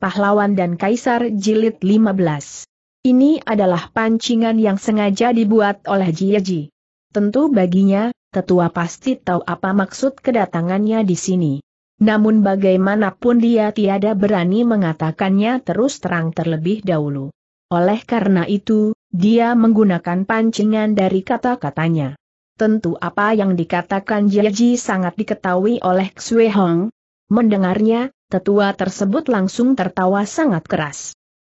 Pahlawan dan Kaisar Jilid 15. Ini adalah pancingan yang sengaja dibuat oleh Jieji. Tentu baginya, tetua pasti tahu apa maksud kedatangannya di sini. Namun bagaimanapun dia tiada berani mengatakannya terus terang terlebih dahulu. Oleh karena itu, dia menggunakan pancingan dari kata-katanya. Tentu apa yang dikatakan Jieji sangat diketahui oleh Xue Hong. Mendengarnya, tetua tersebut langsung tertawa sangat keras.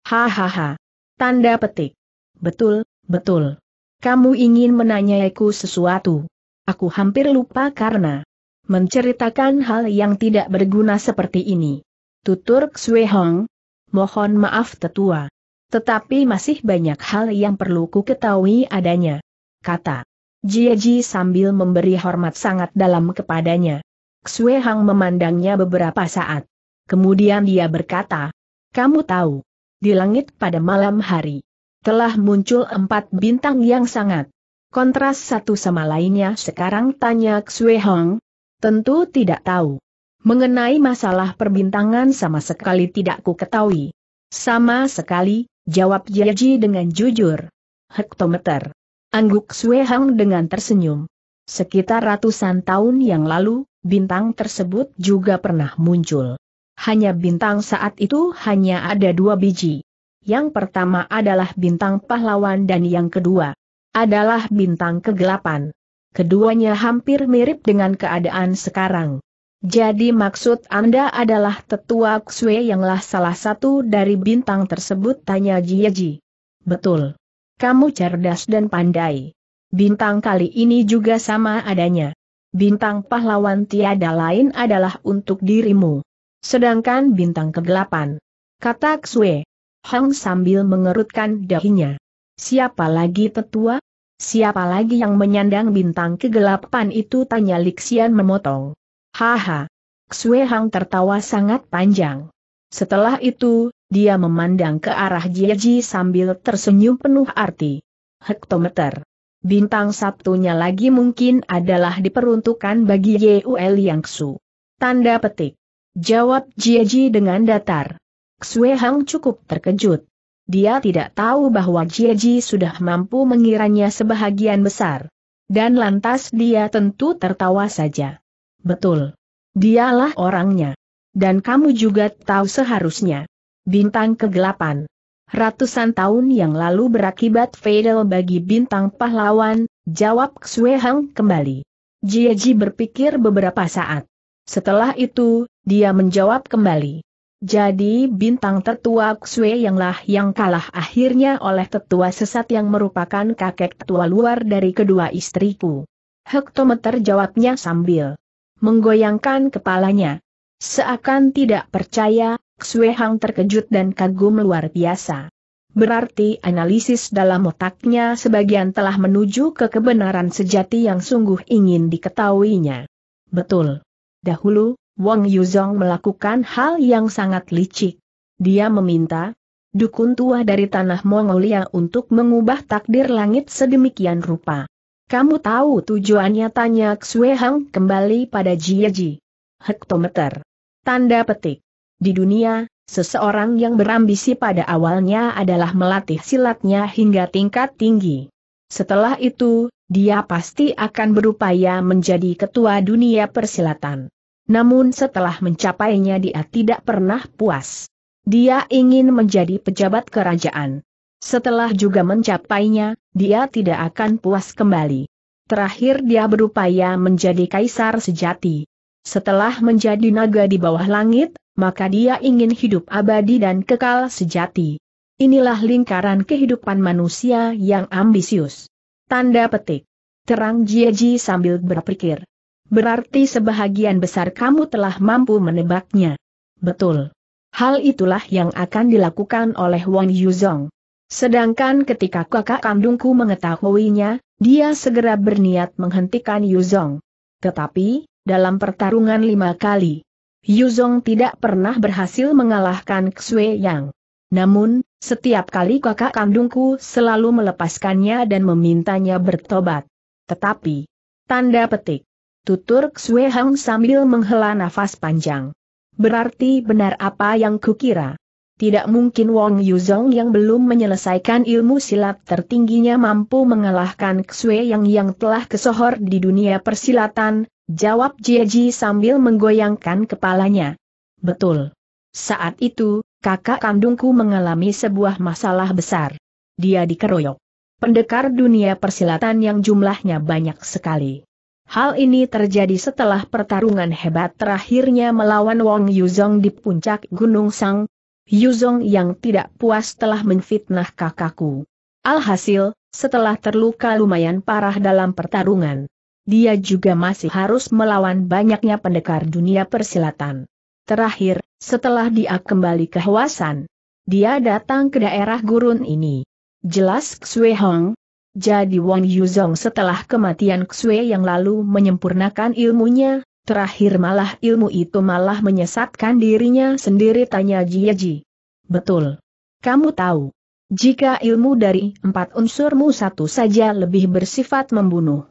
Hahaha. Tanda petik. Betul, betul. Kamu ingin menanyaiku sesuatu. Aku hampir lupa karena menceritakan hal yang tidak berguna seperti ini. Tutur Xue Hong. Mohon maaf tetua. Tetapi masih banyak hal yang perlu ku ketahui adanya. Kata. Jiaji sambil memberi hormat sangat dalam kepadanya. Xue Hang memandangnya beberapa saat. Kemudian dia berkata, kamu tahu, di langit pada malam hari, telah muncul empat bintang yang sangat kontras satu sama lainnya sekarang tanya Xue Hong, tentu tidak tahu. Mengenai masalah perbintangan sama sekali tidak ku ketahui. Sama sekali, jawab Yeji dengan jujur. Hektometer. Angguk Xue Hong dengan tersenyum. Sekitar ratusan tahun yang lalu, bintang tersebut juga pernah muncul hanya bintang saat itu hanya ada dua biji. Yang pertama adalah bintang pahlawan dan yang kedua adalah bintang kegelapan. Keduanya hampir mirip dengan keadaan sekarang. Jadi maksud Anda adalah tetua Ksue yanglah salah satu dari bintang tersebut tanya Jieji. Betul. Kamu cerdas dan pandai. Bintang kali ini juga sama adanya. Bintang pahlawan tiada lain adalah untuk dirimu. Sedangkan bintang kegelapan. Kata Xue. Hang sambil mengerutkan dahinya. Siapa lagi tetua? Siapa lagi yang menyandang bintang kegelapan itu tanya Lixian memotong. Haha. Xue Hang tertawa sangat panjang. Setelah itu, dia memandang ke arah Jieji sambil tersenyum penuh arti. Hektometer. Bintang Sabtunya lagi mungkin adalah diperuntukkan bagi Yue Liangsu. Tanda petik. Jawab Jieji dengan datar. Xue Hang cukup terkejut. Dia tidak tahu bahwa Jieji sudah mampu mengiranya sebahagian besar. Dan lantas dia tentu tertawa saja. Betul. Dialah orangnya. Dan kamu juga tahu seharusnya. Bintang kegelapan. Ratusan tahun yang lalu berakibat fatal bagi bintang pahlawan, jawab Xue Hang kembali. Jieji berpikir beberapa saat. Setelah itu, dia menjawab kembali. Jadi bintang tertua Xue yang lah yang kalah akhirnya oleh tetua sesat yang merupakan kakek tua luar dari kedua istriku. Hektometer jawabnya sambil menggoyangkan kepalanya. Seakan tidak percaya, Xue Hang terkejut dan kagum luar biasa. Berarti analisis dalam otaknya sebagian telah menuju ke kebenaran sejati yang sungguh ingin diketahuinya. Betul. Dahulu, Wang Yuzong melakukan hal yang sangat licik. Dia meminta dukun tua dari tanah Mongolia untuk mengubah takdir langit sedemikian rupa. Kamu tahu tujuannya tanya Xue Hang kembali pada Jia Ji. Hektometer. Tanda petik. Di dunia, seseorang yang berambisi pada awalnya adalah melatih silatnya hingga tingkat tinggi. Setelah itu, dia pasti akan berupaya menjadi ketua dunia persilatan. Namun setelah mencapainya dia tidak pernah puas. Dia ingin menjadi pejabat kerajaan. Setelah juga mencapainya, dia tidak akan puas kembali. Terakhir dia berupaya menjadi kaisar sejati. Setelah menjadi naga di bawah langit, maka dia ingin hidup abadi dan kekal sejati. Inilah lingkaran kehidupan manusia yang ambisius. Tanda petik. Terang Jieji sambil berpikir. Berarti sebahagian besar kamu telah mampu menebaknya. Betul. Hal itulah yang akan dilakukan oleh Wang Yuzong. Sedangkan ketika kakak kandungku mengetahuinya, dia segera berniat menghentikan Yuzong. Tetapi, dalam pertarungan lima kali, Yuzong tidak pernah berhasil mengalahkan Xue Yang. Namun, setiap kali kakak kandungku selalu melepaskannya dan memintanya bertobat. Tetapi, tanda petik, tutur Xue Hang sambil menghela nafas panjang. Berarti benar apa yang kukira. Tidak mungkin Wong Yuzong yang belum menyelesaikan ilmu silat tertingginya mampu mengalahkan Xue Yang yang telah kesohor di dunia persilatan, jawab Jieji sambil menggoyangkan kepalanya. Betul. Saat itu, kakak kandungku mengalami sebuah masalah besar. Dia dikeroyok. Pendekar dunia persilatan yang jumlahnya banyak sekali. Hal ini terjadi setelah pertarungan hebat terakhirnya melawan Wong Yuzong di puncak Gunung Sang. Yuzong yang tidak puas telah menfitnah kakakku. Alhasil, setelah terluka lumayan parah dalam pertarungan, dia juga masih harus melawan banyaknya pendekar dunia persilatan. Terakhir, setelah dia kembali ke Hwasan, dia datang ke daerah gurun ini. Jelas Xue Hong. Jadi Wang Yuzong setelah kematian Xue yang lalu menyempurnakan ilmunya, terakhir malah ilmu itu malah menyesatkan dirinya sendiri tanya Jia Ji. Betul. Kamu tahu. Jika ilmu dari empat unsurmu satu saja lebih bersifat membunuh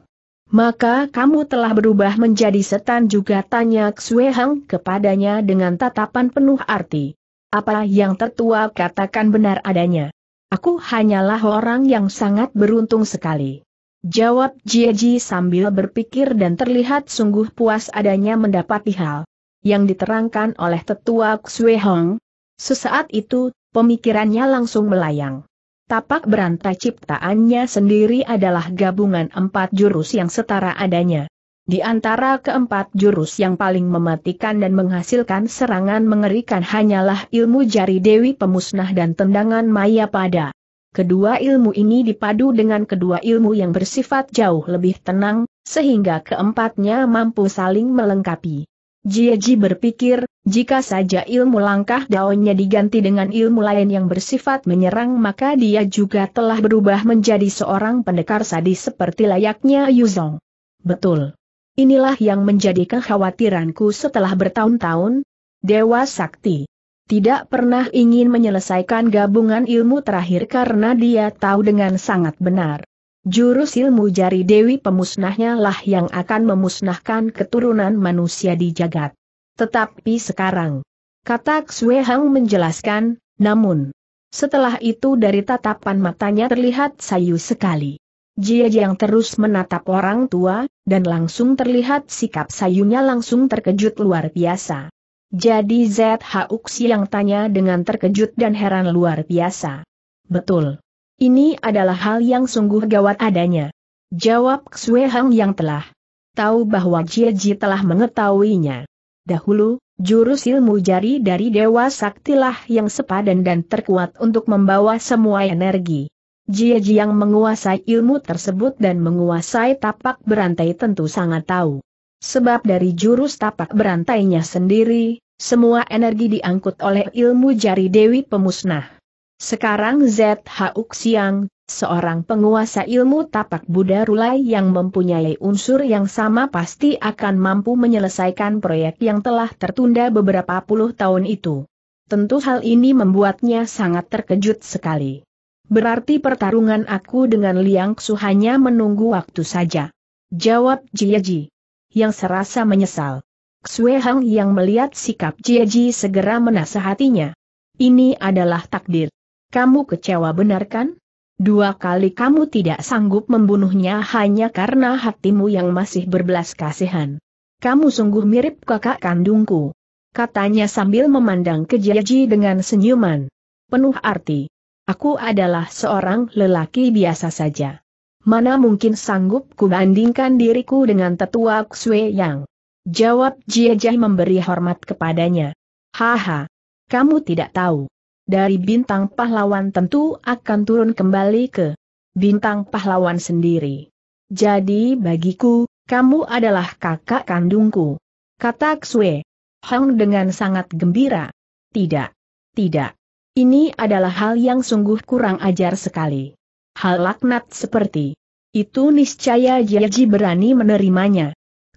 maka kamu telah berubah menjadi setan juga tanya Xue Hang kepadanya dengan tatapan penuh arti. Apa yang tertua katakan benar adanya. Aku hanyalah orang yang sangat beruntung sekali. Jawab Ji sambil berpikir dan terlihat sungguh puas adanya mendapati hal yang diterangkan oleh tetua Xue Hong. Sesaat itu, pemikirannya langsung melayang. Tapak berantai ciptaannya sendiri adalah gabungan empat jurus yang setara adanya. Di antara keempat jurus yang paling mematikan dan menghasilkan serangan mengerikan hanyalah ilmu jari Dewi Pemusnah dan tendangan Maya Pada. Kedua ilmu ini dipadu dengan kedua ilmu yang bersifat jauh lebih tenang, sehingga keempatnya mampu saling melengkapi. Jieji berpikir, jika saja ilmu langkah daunnya diganti dengan ilmu lain yang bersifat menyerang maka dia juga telah berubah menjadi seorang pendekar sadis seperti layaknya Yuzong. Betul. Inilah yang menjadi kekhawatiranku setelah bertahun-tahun. Dewa Sakti. Tidak pernah ingin menyelesaikan gabungan ilmu terakhir karena dia tahu dengan sangat benar. Jurus ilmu jari Dewi pemusnahnya lah yang akan memusnahkan keturunan manusia di jagat. Tetapi sekarang, kata Xue Hang menjelaskan, namun, setelah itu dari tatapan matanya terlihat sayu sekali. Jia yang terus menatap orang tua, dan langsung terlihat sikap sayunya langsung terkejut luar biasa. Jadi ZH Uksi yang tanya dengan terkejut dan heran luar biasa. Betul. Ini adalah hal yang sungguh gawat adanya. Jawab Xue Hang yang telah tahu bahwa Jie Ji telah mengetahuinya. Dahulu, jurus ilmu jari dari Dewa Saktilah yang sepadan dan terkuat untuk membawa semua energi. Jie Ji yang menguasai ilmu tersebut dan menguasai tapak berantai tentu sangat tahu. Sebab dari jurus tapak berantainya sendiri, semua energi diangkut oleh ilmu jari Dewi Pemusnah. Sekarang Zhuk Siang, seorang penguasa ilmu tapak Buddha Rulai yang mempunyai unsur yang sama pasti akan mampu menyelesaikan proyek yang telah tertunda beberapa puluh tahun itu. Tentu hal ini membuatnya sangat terkejut sekali. Berarti pertarungan aku dengan Liang Su hanya menunggu waktu saja. Jawab Jiaji, Yang serasa menyesal. Xue Hang yang melihat sikap Jiaji segera menasehatinya. Ini adalah takdir. Kamu kecewa benar kan? Dua kali kamu tidak sanggup membunuhnya hanya karena hatimu yang masih berbelas kasihan. Kamu sungguh mirip kakak kandungku. Katanya sambil memandang ke Jiaji dengan senyuman. Penuh arti. Aku adalah seorang lelaki biasa saja. Mana mungkin sanggup kubandingkan diriku dengan tetua Xue Yang? Jawab Jiaji memberi hormat kepadanya. Haha. Kamu tidak tahu dari bintang pahlawan tentu akan turun kembali ke bintang pahlawan sendiri. Jadi bagiku, kamu adalah kakak kandungku. Kata Xue. Hong dengan sangat gembira. Tidak. Tidak. Ini adalah hal yang sungguh kurang ajar sekali. Hal laknat seperti itu niscaya Jieji berani menerimanya.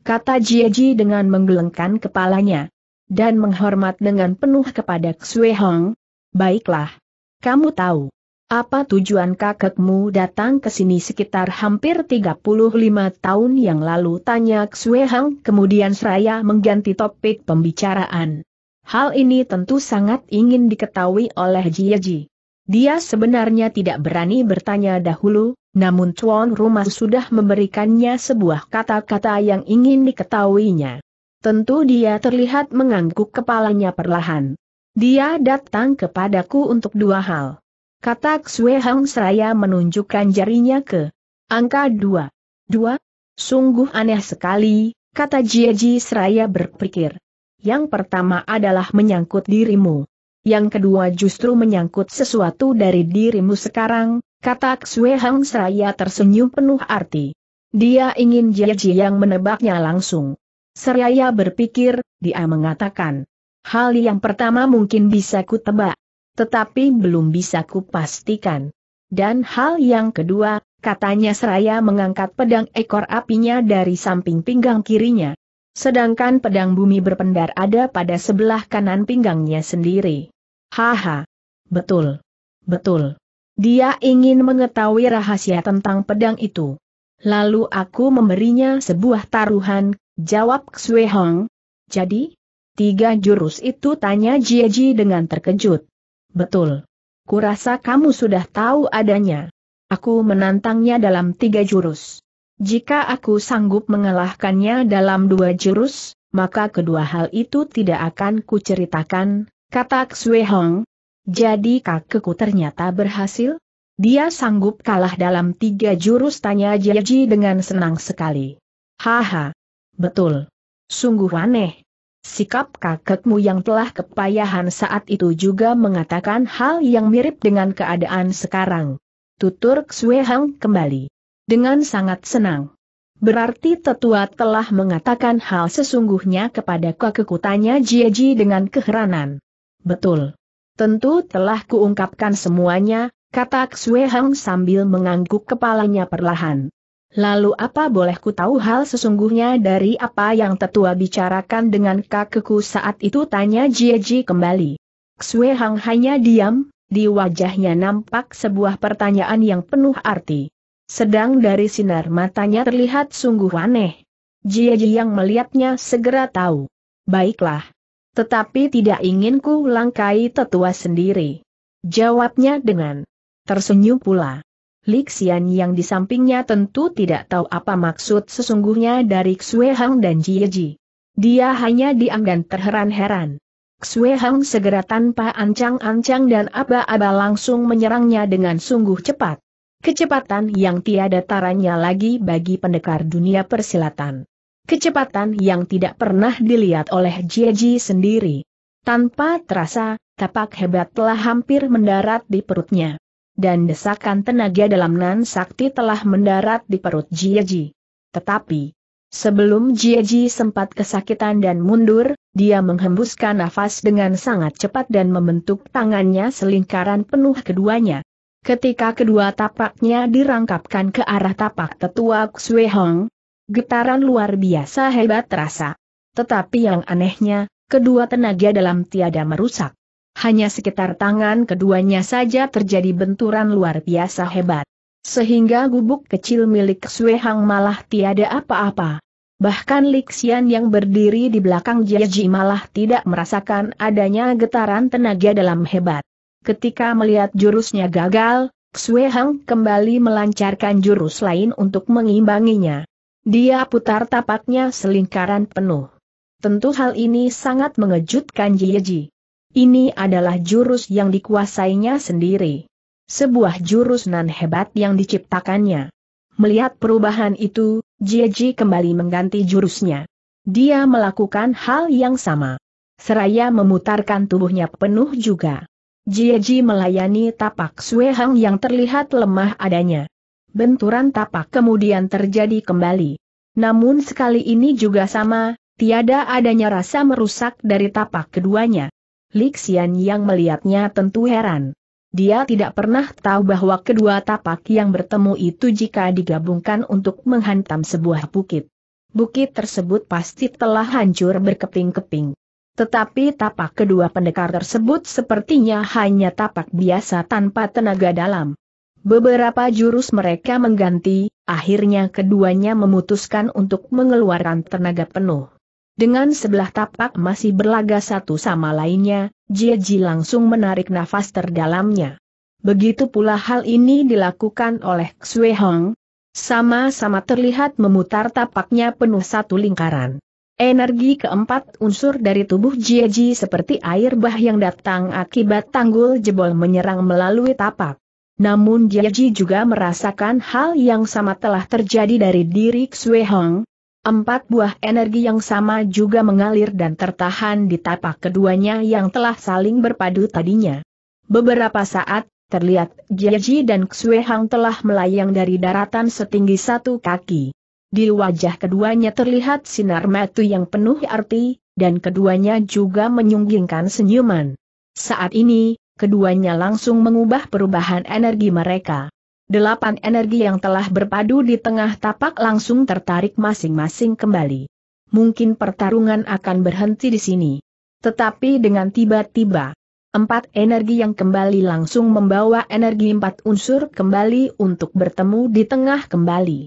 Kata Jieji dengan menggelengkan kepalanya. Dan menghormat dengan penuh kepada Xue Hong, Baiklah. Kamu tahu. Apa tujuan kakekmu datang ke sini sekitar hampir 35 tahun yang lalu tanya Xue Hang kemudian seraya mengganti topik pembicaraan. Hal ini tentu sangat ingin diketahui oleh Jie Ji. Dia sebenarnya tidak berani bertanya dahulu, namun tuan rumah sudah memberikannya sebuah kata-kata yang ingin diketahuinya. Tentu dia terlihat mengangguk kepalanya perlahan. Dia datang kepadaku untuk dua hal. Kata Xue Hang seraya menunjukkan jarinya ke angka dua. Dua? Sungguh aneh sekali, kata Ji seraya berpikir. Yang pertama adalah menyangkut dirimu. Yang kedua justru menyangkut sesuatu dari dirimu sekarang, kata Xue Hang seraya tersenyum penuh arti. Dia ingin Ji yang menebaknya langsung. Seraya berpikir, dia mengatakan. Hal yang pertama mungkin bisa tebak, tetapi belum bisa pastikan. Dan hal yang kedua, katanya seraya mengangkat pedang ekor apinya dari samping pinggang kirinya. Sedangkan pedang bumi berpendar ada pada sebelah kanan pinggangnya sendiri. Haha. Betul. Betul. Dia ingin mengetahui rahasia tentang pedang itu. Lalu aku memberinya sebuah taruhan, jawab Xue Hong. Jadi, Tiga jurus itu tanya Jieji dengan terkejut. Betul. Kurasa kamu sudah tahu adanya. Aku menantangnya dalam tiga jurus. Jika aku sanggup mengalahkannya dalam dua jurus, maka kedua hal itu tidak akan kuceritakan, kata Xue Hong. Jadi kakekku ternyata berhasil? Dia sanggup kalah dalam tiga jurus tanya Jieji dengan senang sekali. Haha. Betul. Sungguh aneh, Sikap kakekmu yang telah kepayahan saat itu juga mengatakan hal yang mirip dengan keadaan sekarang. Tutur Xue kembali. Dengan sangat senang. Berarti tetua telah mengatakan hal sesungguhnya kepada kakekku tanya Jieji dengan keheranan. Betul. Tentu telah kuungkapkan semuanya, kata Xue sambil mengangguk kepalanya perlahan. Lalu apa boleh ku tahu hal sesungguhnya dari apa yang tetua bicarakan dengan kakekku saat itu tanya Jieji kembali. Xue Hang hanya diam, di wajahnya nampak sebuah pertanyaan yang penuh arti. Sedang dari sinar matanya terlihat sungguh aneh. Jieji yang melihatnya segera tahu. Baiklah. Tetapi tidak ingin ku langkai tetua sendiri. Jawabnya dengan tersenyum pula. Lixian yang di sampingnya tentu tidak tahu apa maksud sesungguhnya dari Xue Hang dan Jie Ji. Dia hanya diam dan terheran-heran. Xue Hang segera tanpa ancang-ancang dan aba-aba langsung menyerangnya dengan sungguh cepat. Kecepatan yang tiada taranya lagi bagi pendekar dunia persilatan. Kecepatan yang tidak pernah dilihat oleh Jie Ji sendiri. Tanpa terasa, tapak hebat telah hampir mendarat di perutnya dan desakan tenaga dalam nan sakti telah mendarat di perut Jieji. Tetapi, sebelum Jieji sempat kesakitan dan mundur, dia menghembuskan nafas dengan sangat cepat dan membentuk tangannya selingkaran penuh keduanya. Ketika kedua tapaknya dirangkapkan ke arah tapak tetua Xue Hong, getaran luar biasa hebat terasa. Tetapi yang anehnya, kedua tenaga dalam tiada merusak. Hanya sekitar tangan keduanya saja terjadi benturan luar biasa hebat. Sehingga gubuk kecil milik Sue Hang malah tiada apa-apa. Bahkan Lixian yang berdiri di belakang Jieji malah tidak merasakan adanya getaran tenaga dalam hebat. Ketika melihat jurusnya gagal, Xue Hang kembali melancarkan jurus lain untuk mengimbanginya. Dia putar tapaknya selingkaran penuh. Tentu hal ini sangat mengejutkan Jieji. Ini adalah jurus yang dikuasainya sendiri. Sebuah jurus nan hebat yang diciptakannya. Melihat perubahan itu, Jieji kembali mengganti jurusnya. Dia melakukan hal yang sama. Seraya memutarkan tubuhnya penuh juga. Jieji melayani tapak Suehang yang terlihat lemah adanya. Benturan tapak kemudian terjadi kembali. Namun sekali ini juga sama, tiada adanya rasa merusak dari tapak keduanya. Lixian yang melihatnya tentu heran. Dia tidak pernah tahu bahwa kedua tapak yang bertemu itu jika digabungkan untuk menghantam sebuah bukit. Bukit tersebut pasti telah hancur berkeping-keping. Tetapi tapak kedua pendekar tersebut sepertinya hanya tapak biasa tanpa tenaga dalam. Beberapa jurus mereka mengganti, akhirnya keduanya memutuskan untuk mengeluarkan tenaga penuh. Dengan sebelah tapak masih berlaga satu sama lainnya, Jia Ji langsung menarik nafas terdalamnya. Begitu pula hal ini dilakukan oleh Xue Hong. Sama-sama terlihat memutar tapaknya penuh satu lingkaran. Energi keempat unsur dari tubuh Jia Ji seperti air bah yang datang akibat tanggul jebol menyerang melalui tapak. Namun Jia Ji juga merasakan hal yang sama telah terjadi dari diri Xue Hong, Empat buah energi yang sama juga mengalir dan tertahan di tapak keduanya yang telah saling berpadu tadinya. Beberapa saat, terlihat Jiaji dan Xuehang telah melayang dari daratan setinggi satu kaki. Di wajah keduanya terlihat sinar metu yang penuh arti, dan keduanya juga menyunggingkan senyuman. Saat ini, keduanya langsung mengubah perubahan energi mereka. Delapan energi yang telah berpadu di tengah tapak langsung tertarik masing-masing kembali. Mungkin pertarungan akan berhenti di sini. Tetapi dengan tiba-tiba, empat energi yang kembali langsung membawa energi empat unsur kembali untuk bertemu di tengah kembali.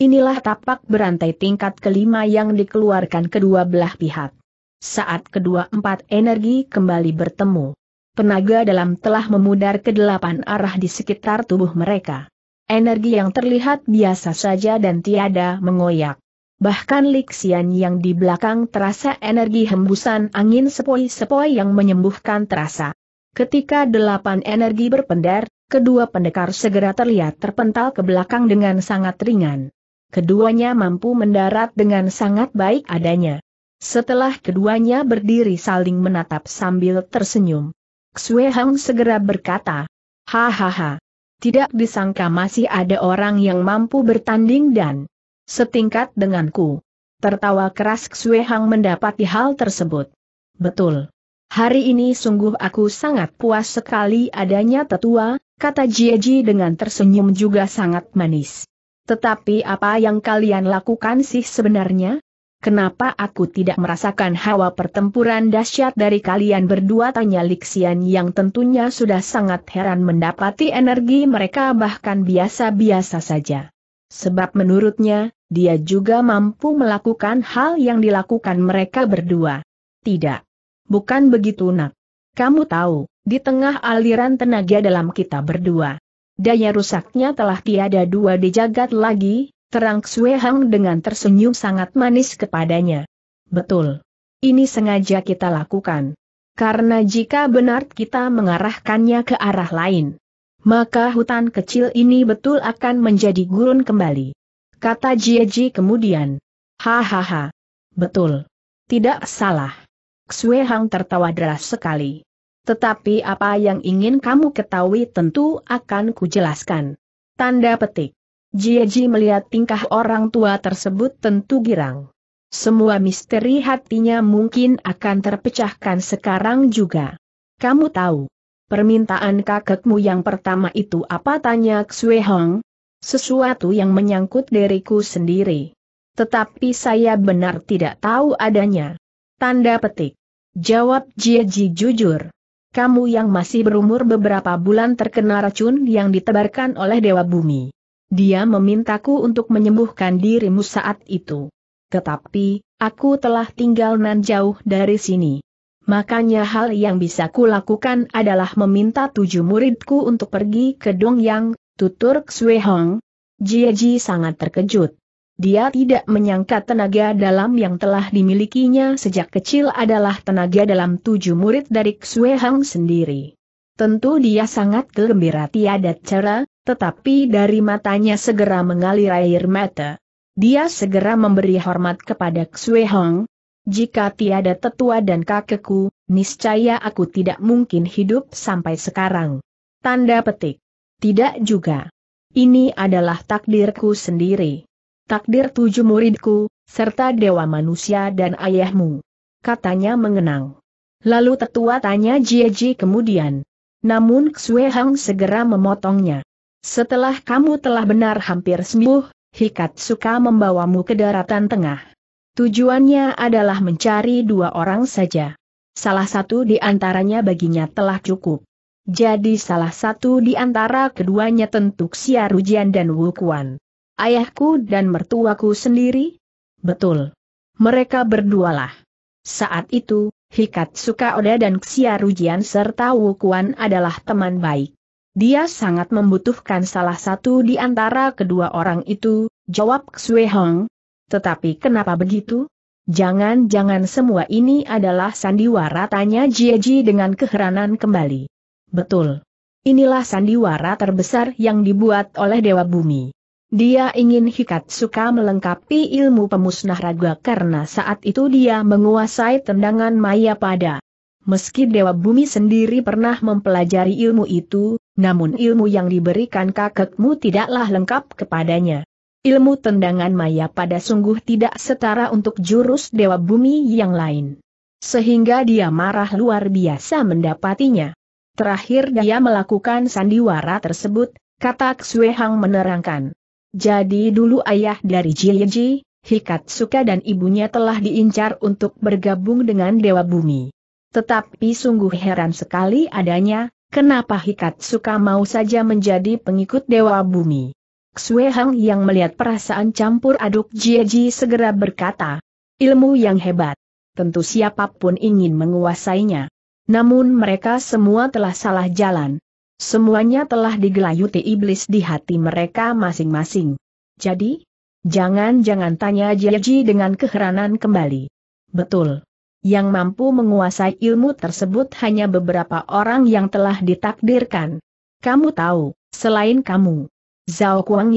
Inilah tapak berantai tingkat kelima yang dikeluarkan kedua belah pihak. Saat kedua empat energi kembali bertemu, Tenaga dalam telah memudar ke delapan arah di sekitar tubuh mereka. Energi yang terlihat biasa saja dan tiada mengoyak. Bahkan liksian yang di belakang terasa energi hembusan angin sepoi-sepoi yang menyembuhkan terasa. Ketika delapan energi berpendar, kedua pendekar segera terlihat terpental ke belakang dengan sangat ringan. Keduanya mampu mendarat dengan sangat baik adanya. Setelah keduanya berdiri saling menatap sambil tersenyum. Xue Hang segera berkata, Hahaha. Tidak disangka masih ada orang yang mampu bertanding dan setingkat denganku. Tertawa keras Xue Hang mendapati hal tersebut. Betul. Hari ini sungguh aku sangat puas sekali adanya tetua, kata Jieji dengan tersenyum juga sangat manis. Tetapi apa yang kalian lakukan sih sebenarnya? Kenapa aku tidak merasakan hawa pertempuran dahsyat dari kalian berdua tanya Lixian yang tentunya sudah sangat heran mendapati energi mereka bahkan biasa-biasa saja. Sebab menurutnya, dia juga mampu melakukan hal yang dilakukan mereka berdua. Tidak. Bukan begitu nak. Kamu tahu, di tengah aliran tenaga dalam kita berdua. Daya rusaknya telah tiada dua di jagat lagi, Terang Xue Hang dengan tersenyum sangat manis kepadanya. Betul. Ini sengaja kita lakukan. Karena jika benar kita mengarahkannya ke arah lain, maka hutan kecil ini betul akan menjadi gurun kembali. Kata Jieji kemudian. Hahaha. Betul. Tidak salah. Xue Hang tertawa deras sekali. Tetapi apa yang ingin kamu ketahui tentu akan kujelaskan. Tanda petik. Jieji melihat tingkah orang tua tersebut tentu girang. Semua misteri hatinya mungkin akan terpecahkan sekarang juga. Kamu tahu, permintaan kakekmu yang pertama itu apa tanya Xue Hong? Sesuatu yang menyangkut diriku sendiri. Tetapi saya benar tidak tahu adanya. Tanda petik. Jawab Jieji jujur. Kamu yang masih berumur beberapa bulan terkena racun yang ditebarkan oleh Dewa Bumi. Dia memintaku untuk menyembuhkan dirimu saat itu. Tetapi, aku telah tinggal nan jauh dari sini. Makanya hal yang bisa kulakukan adalah meminta tujuh muridku untuk pergi ke Dongyang, tutur Xue Hong. Jie Ji sangat terkejut. Dia tidak menyangka tenaga dalam yang telah dimilikinya sejak kecil adalah tenaga dalam tujuh murid dari Xue Hong sendiri. Tentu dia sangat gembira tiada cara, tetapi dari matanya segera mengalir air mata. Dia segera memberi hormat kepada Xue Hong. Jika tiada tetua dan kakekku, niscaya aku tidak mungkin hidup sampai sekarang. Tanda petik. Tidak juga. Ini adalah takdirku sendiri. Takdir tujuh muridku, serta dewa manusia dan ayahmu. Katanya mengenang. Lalu tetua tanya Jieji kemudian. Namun Xue Hang segera memotongnya. Setelah kamu telah benar hampir sembuh, Hikat suka membawamu ke daratan tengah. Tujuannya adalah mencari dua orang saja. Salah satu di antaranya baginya telah cukup. Jadi salah satu di antara keduanya tentu Rujian dan Wukuan. Ayahku dan mertuaku sendiri? Betul. Mereka berdualah. Saat itu, Hikat suka Oda dan Rujian serta Wukuan adalah teman baik. Dia sangat membutuhkan salah satu di antara kedua orang itu, jawab Xue Hong. Tetapi kenapa begitu? Jangan-jangan semua ini adalah sandiwara tanya Ji dengan keheranan kembali. Betul. Inilah sandiwara terbesar yang dibuat oleh Dewa Bumi. Dia ingin Hikat suka melengkapi ilmu pemusnah raga karena saat itu dia menguasai tendangan maya pada. Meski Dewa Bumi sendiri pernah mempelajari ilmu itu, namun ilmu yang diberikan kakekmu tidaklah lengkap kepadanya. Ilmu tendangan maya pada sungguh tidak setara untuk jurus dewa bumi yang lain. Sehingga dia marah luar biasa mendapatinya. Terakhir dia melakukan sandiwara tersebut, kata Xue Hang menerangkan. Jadi dulu ayah dari Jieji, Suka dan ibunya telah diincar untuk bergabung dengan Dewa Bumi. Tetapi sungguh heran sekali adanya, Kenapa hikat suka mau saja menjadi pengikut Dewa Bumi? Xue Hang yang melihat perasaan campur aduk Ji segera berkata, ilmu yang hebat. Tentu siapapun ingin menguasainya. Namun mereka semua telah salah jalan. Semuanya telah digelayuti iblis di hati mereka masing-masing. Jadi, jangan-jangan tanya Ji dengan keheranan kembali. Betul yang mampu menguasai ilmu tersebut hanya beberapa orang yang telah ditakdirkan. Kamu tahu, selain kamu, Zhao Kuang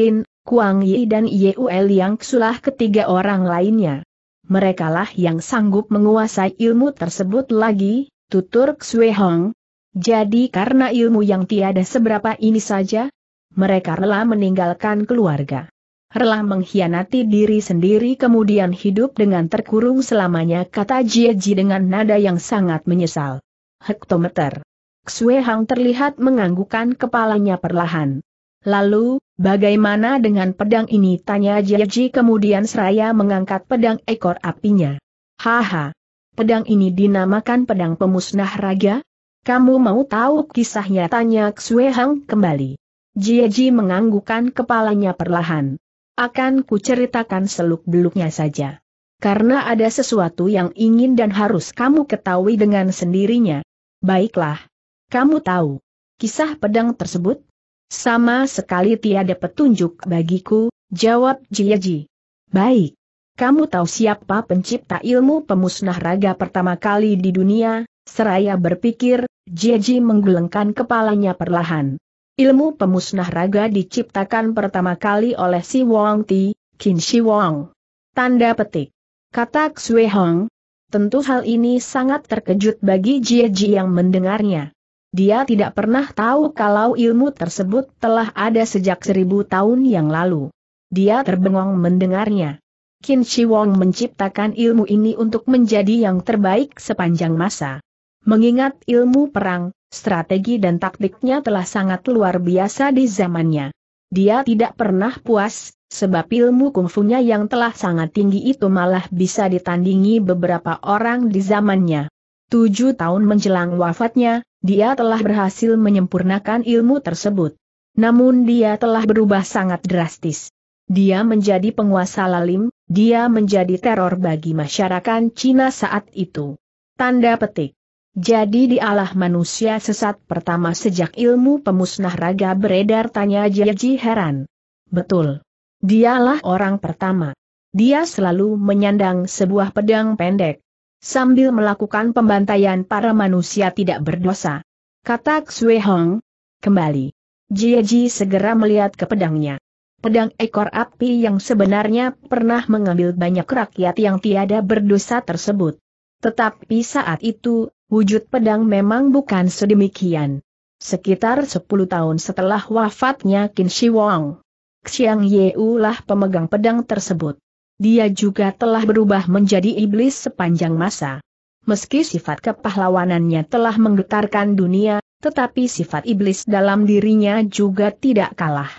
Kuang Yi dan Yeuel yang sulah ketiga orang lainnya. Merekalah yang sanggup menguasai ilmu tersebut lagi, tutur Xue Hong. Jadi karena ilmu yang tiada seberapa ini saja, mereka rela meninggalkan keluarga rela mengkhianati diri sendiri kemudian hidup dengan terkurung selamanya kata Ji dengan nada yang sangat menyesal. Hektometer. Xue Hang terlihat menganggukan kepalanya perlahan. Lalu, bagaimana dengan pedang ini tanya Ji kemudian seraya mengangkat pedang ekor apinya. Haha. Pedang ini dinamakan pedang pemusnah raga? Kamu mau tahu kisahnya tanya Xue Hang kembali. Ji menganggukan kepalanya perlahan. Akan kuceritakan seluk-beluknya saja. Karena ada sesuatu yang ingin dan harus kamu ketahui dengan sendirinya. Baiklah. Kamu tahu. Kisah pedang tersebut? Sama sekali tiada petunjuk bagiku, jawab Jiyaji. Baik. Kamu tahu siapa pencipta ilmu pemusnah raga pertama kali di dunia? Seraya berpikir, Jiaji menggelengkan kepalanya perlahan. Ilmu pemusnah raga diciptakan pertama kali oleh Si Wong Ti, Qin Shi Wong. Tanda petik. Kata Xue Hong. Tentu hal ini sangat terkejut bagi Jie Ji yang mendengarnya. Dia tidak pernah tahu kalau ilmu tersebut telah ada sejak seribu tahun yang lalu. Dia terbengong mendengarnya. Qin Shi Wong menciptakan ilmu ini untuk menjadi yang terbaik sepanjang masa. Mengingat ilmu perang, Strategi dan taktiknya telah sangat luar biasa di zamannya. Dia tidak pernah puas, sebab ilmu kungfunya yang telah sangat tinggi itu malah bisa ditandingi beberapa orang di zamannya. Tujuh tahun menjelang wafatnya, dia telah berhasil menyempurnakan ilmu tersebut. Namun dia telah berubah sangat drastis. Dia menjadi penguasa lalim, dia menjadi teror bagi masyarakat Cina saat itu. Tanda petik. Jadi dialah manusia sesat pertama sejak ilmu pemusnah raga beredar tanya Jiji heran. Betul. Dialah orang pertama. Dia selalu menyandang sebuah pedang pendek. Sambil melakukan pembantaian para manusia tidak berdosa. Kata Xue Hong. Kembali. Jiji segera melihat ke pedangnya. Pedang ekor api yang sebenarnya pernah mengambil banyak rakyat yang tiada berdosa tersebut. Tetapi saat itu, wujud pedang memang bukan sedemikian. Sekitar 10 tahun setelah wafatnya Qin Shi Huang, Xiang Yeu lah pemegang pedang tersebut. Dia juga telah berubah menjadi iblis sepanjang masa. Meski sifat kepahlawanannya telah menggetarkan dunia, tetapi sifat iblis dalam dirinya juga tidak kalah.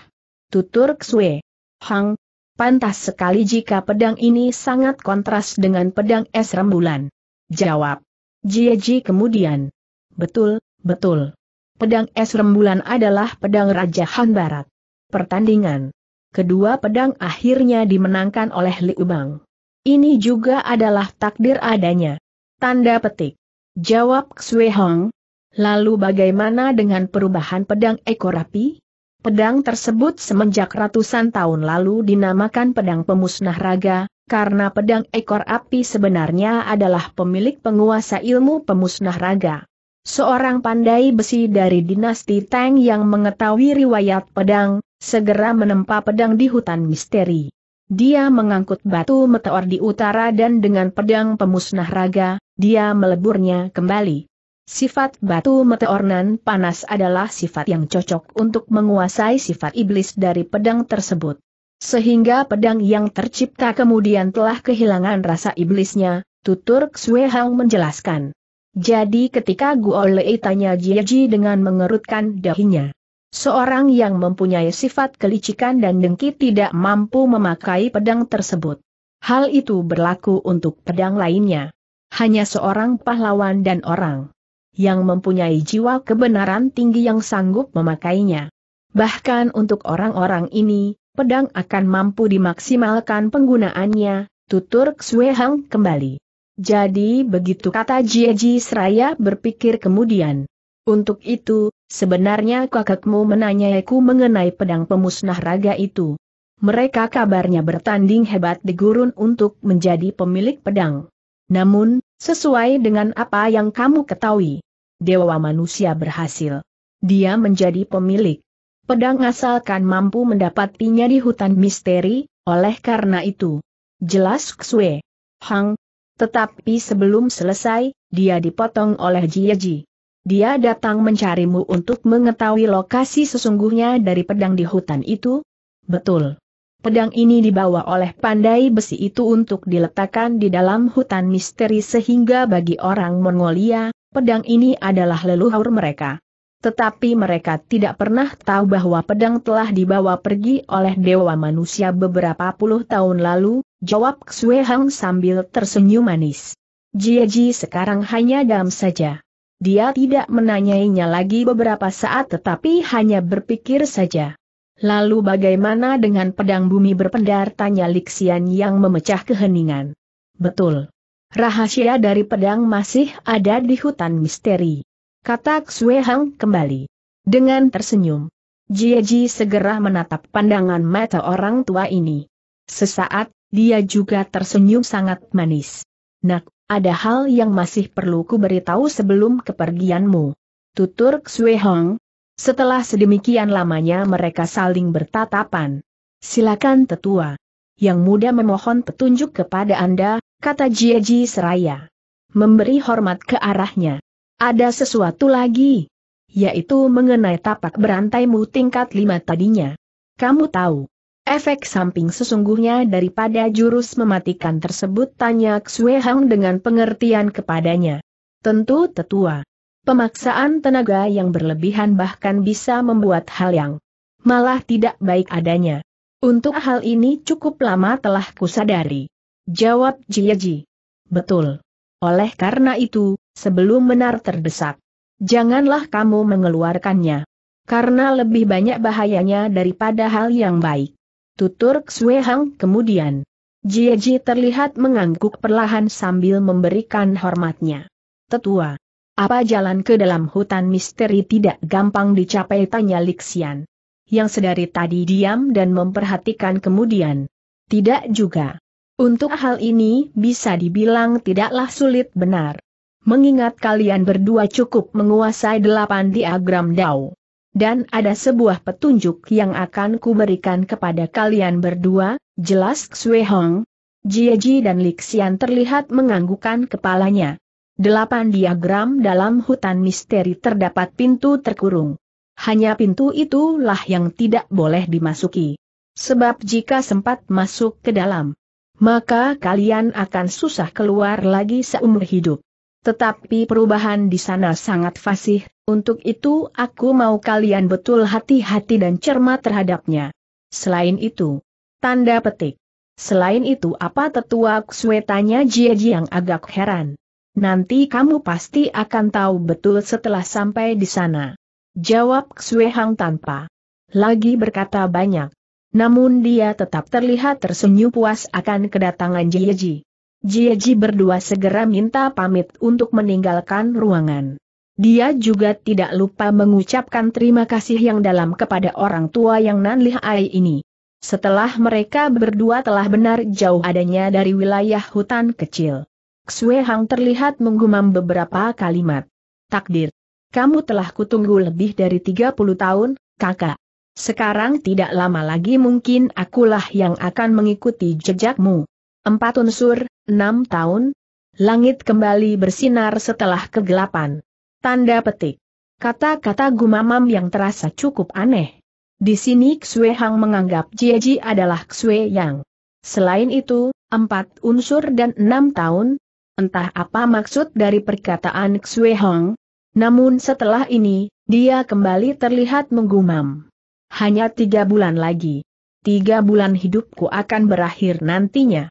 Tutur Xue Hang, pantas sekali jika pedang ini sangat kontras dengan pedang es rembulan. Jawab. Jieji kemudian. Betul, betul. Pedang es rembulan adalah pedang Raja Han Barat. Pertandingan. Kedua pedang akhirnya dimenangkan oleh Liu Bang. Ini juga adalah takdir adanya. Tanda petik. Jawab Xue Hong. Lalu bagaimana dengan perubahan pedang ekor api? Pedang tersebut semenjak ratusan tahun lalu dinamakan pedang pemusnah raga, karena pedang ekor api sebenarnya adalah pemilik penguasa ilmu pemusnah raga. Seorang pandai besi dari dinasti Tang yang mengetahui riwayat pedang, segera menempa pedang di hutan misteri. Dia mengangkut batu meteor di utara dan dengan pedang pemusnah raga, dia meleburnya kembali. Sifat batu meteor nan panas adalah sifat yang cocok untuk menguasai sifat iblis dari pedang tersebut. Sehingga pedang yang tercipta kemudian telah kehilangan rasa iblisnya, tutur Xue Hang menjelaskan. Jadi ketika Guo Lei tanya Ji dengan mengerutkan dahinya. Seorang yang mempunyai sifat kelicikan dan dengki tidak mampu memakai pedang tersebut. Hal itu berlaku untuk pedang lainnya. Hanya seorang pahlawan dan orang yang mempunyai jiwa kebenaran tinggi yang sanggup memakainya. Bahkan untuk orang-orang ini, pedang akan mampu dimaksimalkan penggunaannya, tutur Xue Hang kembali. Jadi begitu kata Ji Seraya berpikir kemudian. Untuk itu, sebenarnya kakakmu menanyaiku mengenai pedang pemusnah raga itu. Mereka kabarnya bertanding hebat di gurun untuk menjadi pemilik pedang. Namun, sesuai dengan apa yang kamu ketahui, Dewa manusia berhasil. Dia menjadi pemilik. Pedang asalkan mampu mendapatinya di hutan misteri, oleh karena itu. Jelas Xue Hang. Tetapi sebelum selesai, dia dipotong oleh Jieji. Dia datang mencarimu untuk mengetahui lokasi sesungguhnya dari pedang di hutan itu? Betul. Pedang ini dibawa oleh pandai besi itu untuk diletakkan di dalam hutan misteri sehingga bagi orang Mongolia, pedang ini adalah leluhur mereka. Tetapi mereka tidak pernah tahu bahwa pedang telah dibawa pergi oleh dewa manusia beberapa puluh tahun lalu, jawab Xue Hang sambil tersenyum manis. Ji sekarang hanya diam saja. Dia tidak menanyainya lagi beberapa saat tetapi hanya berpikir saja. Lalu bagaimana dengan pedang bumi berpendar tanya Lixian yang memecah keheningan. Betul. Rahasia dari pedang masih ada di hutan misteri kata Xue Hang kembali. Dengan tersenyum. Jie Ji segera menatap pandangan mata orang tua ini. Sesaat, dia juga tersenyum sangat manis. Nak, ada hal yang masih perlu ku beritahu sebelum kepergianmu. Tutur Xue Hong. Setelah sedemikian lamanya mereka saling bertatapan. Silakan tetua. Yang muda memohon petunjuk kepada Anda, kata Jie Ji seraya. Memberi hormat ke arahnya. Ada sesuatu lagi. Yaitu mengenai tapak berantaimu tingkat lima tadinya. Kamu tahu. Efek samping sesungguhnya daripada jurus mematikan tersebut tanya Xue Hang dengan pengertian kepadanya. Tentu tetua. Pemaksaan tenaga yang berlebihan bahkan bisa membuat hal yang malah tidak baik adanya. Untuk hal ini cukup lama telah kusadari. Jawab Jieji. Betul. Oleh karena itu, sebelum benar terdesak. Janganlah kamu mengeluarkannya. Karena lebih banyak bahayanya daripada hal yang baik. Tutur Xue Hang kemudian. Ji terlihat mengangguk perlahan sambil memberikan hormatnya. Tetua. Apa jalan ke dalam hutan misteri tidak gampang dicapai tanya Lixian. Yang sedari tadi diam dan memperhatikan kemudian. Tidak juga. Untuk hal ini bisa dibilang tidaklah sulit benar mengingat kalian berdua cukup menguasai delapan diagram Dao. Dan ada sebuah petunjuk yang akan kuberikan kepada kalian berdua, jelas Xue Hong. Ji dan Lixian terlihat menganggukan kepalanya. Delapan diagram dalam hutan misteri terdapat pintu terkurung. Hanya pintu itulah yang tidak boleh dimasuki. Sebab jika sempat masuk ke dalam, maka kalian akan susah keluar lagi seumur hidup. Tetapi perubahan di sana sangat fasih, untuk itu aku mau kalian betul hati-hati dan cermat terhadapnya. Selain itu, tanda petik. Selain itu apa tetua Ksue tanya Jieji yang agak heran. Nanti kamu pasti akan tahu betul setelah sampai di sana. Jawab Ksue Hang tanpa lagi berkata banyak. Namun dia tetap terlihat tersenyum puas akan kedatangan Jie Jieji. Jieji berdua segera minta pamit untuk meninggalkan ruangan. Dia juga tidak lupa mengucapkan terima kasih yang dalam kepada orang tua yang Nan Lihai ini. Setelah mereka berdua telah benar jauh adanya dari wilayah hutan kecil. Xue Hang terlihat menggumam beberapa kalimat. Takdir. Kamu telah kutunggu lebih dari 30 tahun, kakak. Sekarang tidak lama lagi mungkin akulah yang akan mengikuti jejakmu. Empat unsur, enam tahun, langit kembali bersinar setelah kegelapan. Tanda petik. Kata-kata gumamam yang terasa cukup aneh. Di sini Xue Hang menganggap Jieji adalah Xue Yang. Selain itu, empat unsur dan enam tahun, entah apa maksud dari perkataan Xue Hang, namun setelah ini, dia kembali terlihat menggumam. Hanya tiga bulan lagi. Tiga bulan hidupku akan berakhir nantinya.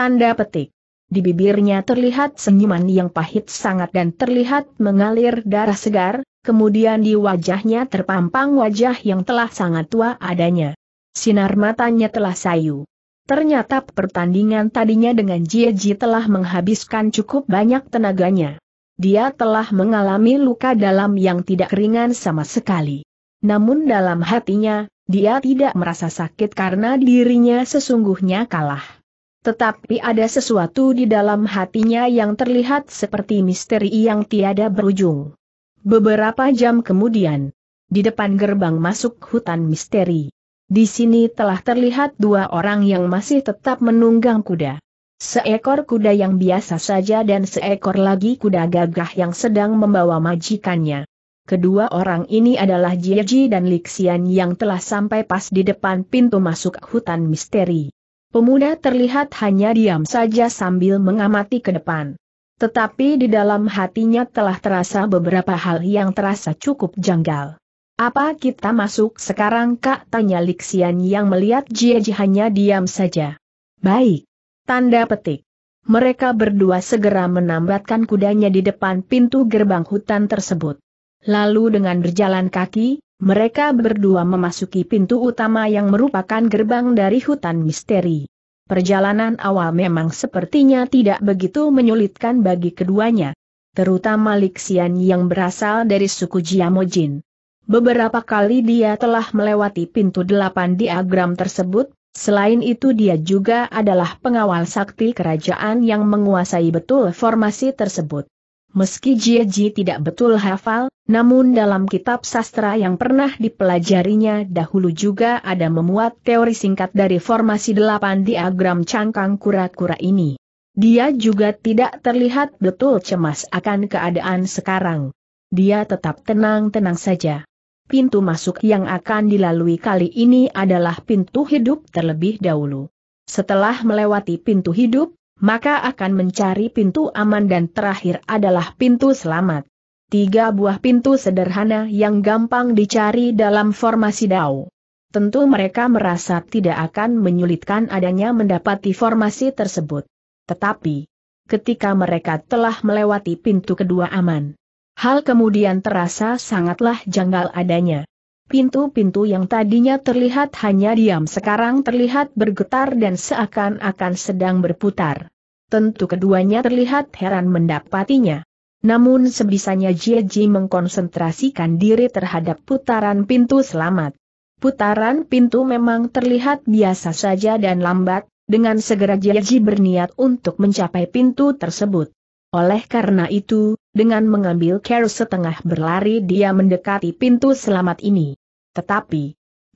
Tanda petik. Di bibirnya terlihat senyuman yang pahit sangat dan terlihat mengalir darah segar, kemudian di wajahnya terpampang wajah yang telah sangat tua adanya. Sinar matanya telah sayu. Ternyata pertandingan tadinya dengan Jieji telah menghabiskan cukup banyak tenaganya. Dia telah mengalami luka dalam yang tidak ringan sama sekali. Namun dalam hatinya, dia tidak merasa sakit karena dirinya sesungguhnya kalah. Tetapi ada sesuatu di dalam hatinya yang terlihat seperti misteri yang tiada berujung. Beberapa jam kemudian, di depan gerbang masuk hutan misteri. Di sini telah terlihat dua orang yang masih tetap menunggang kuda. Seekor kuda yang biasa saja dan seekor lagi kuda gagah yang sedang membawa majikannya. Kedua orang ini adalah Jieji dan Lixian yang telah sampai pas di depan pintu masuk hutan misteri. Pemuda terlihat hanya diam saja sambil mengamati ke depan. Tetapi di dalam hatinya telah terasa beberapa hal yang terasa cukup janggal. Apa kita masuk sekarang kak? Tanya Lixian yang melihat Jieji hanya diam saja. Baik. Tanda petik. Mereka berdua segera menambatkan kudanya di depan pintu gerbang hutan tersebut. Lalu dengan berjalan kaki, mereka berdua memasuki pintu utama yang merupakan gerbang dari hutan misteri. Perjalanan awal memang sepertinya tidak begitu menyulitkan bagi keduanya. Terutama Lixian yang berasal dari suku Jiamojin. Beberapa kali dia telah melewati pintu delapan diagram tersebut, selain itu dia juga adalah pengawal sakti kerajaan yang menguasai betul formasi tersebut. Meski Jieji tidak betul hafal, namun dalam kitab sastra yang pernah dipelajarinya dahulu juga ada memuat teori singkat dari formasi delapan diagram cangkang kura-kura ini. Dia juga tidak terlihat betul cemas akan keadaan sekarang. Dia tetap tenang-tenang saja. Pintu masuk yang akan dilalui kali ini adalah pintu hidup terlebih dahulu. Setelah melewati pintu hidup, maka akan mencari pintu aman dan terakhir adalah pintu selamat. Tiga buah pintu sederhana yang gampang dicari dalam formasi DAO. Tentu mereka merasa tidak akan menyulitkan adanya mendapati formasi tersebut. Tetapi, ketika mereka telah melewati pintu kedua aman, hal kemudian terasa sangatlah janggal adanya. Pintu-pintu yang tadinya terlihat hanya diam sekarang terlihat bergetar dan seakan-akan sedang berputar. Tentu keduanya terlihat heran mendapatinya. Namun sebisanya Jieji mengkonsentrasikan diri terhadap putaran pintu selamat. Putaran pintu memang terlihat biasa saja dan lambat, dengan segera Jieji berniat untuk mencapai pintu tersebut. Oleh karena itu, dengan mengambil care setengah berlari dia mendekati pintu selamat ini. Tetapi,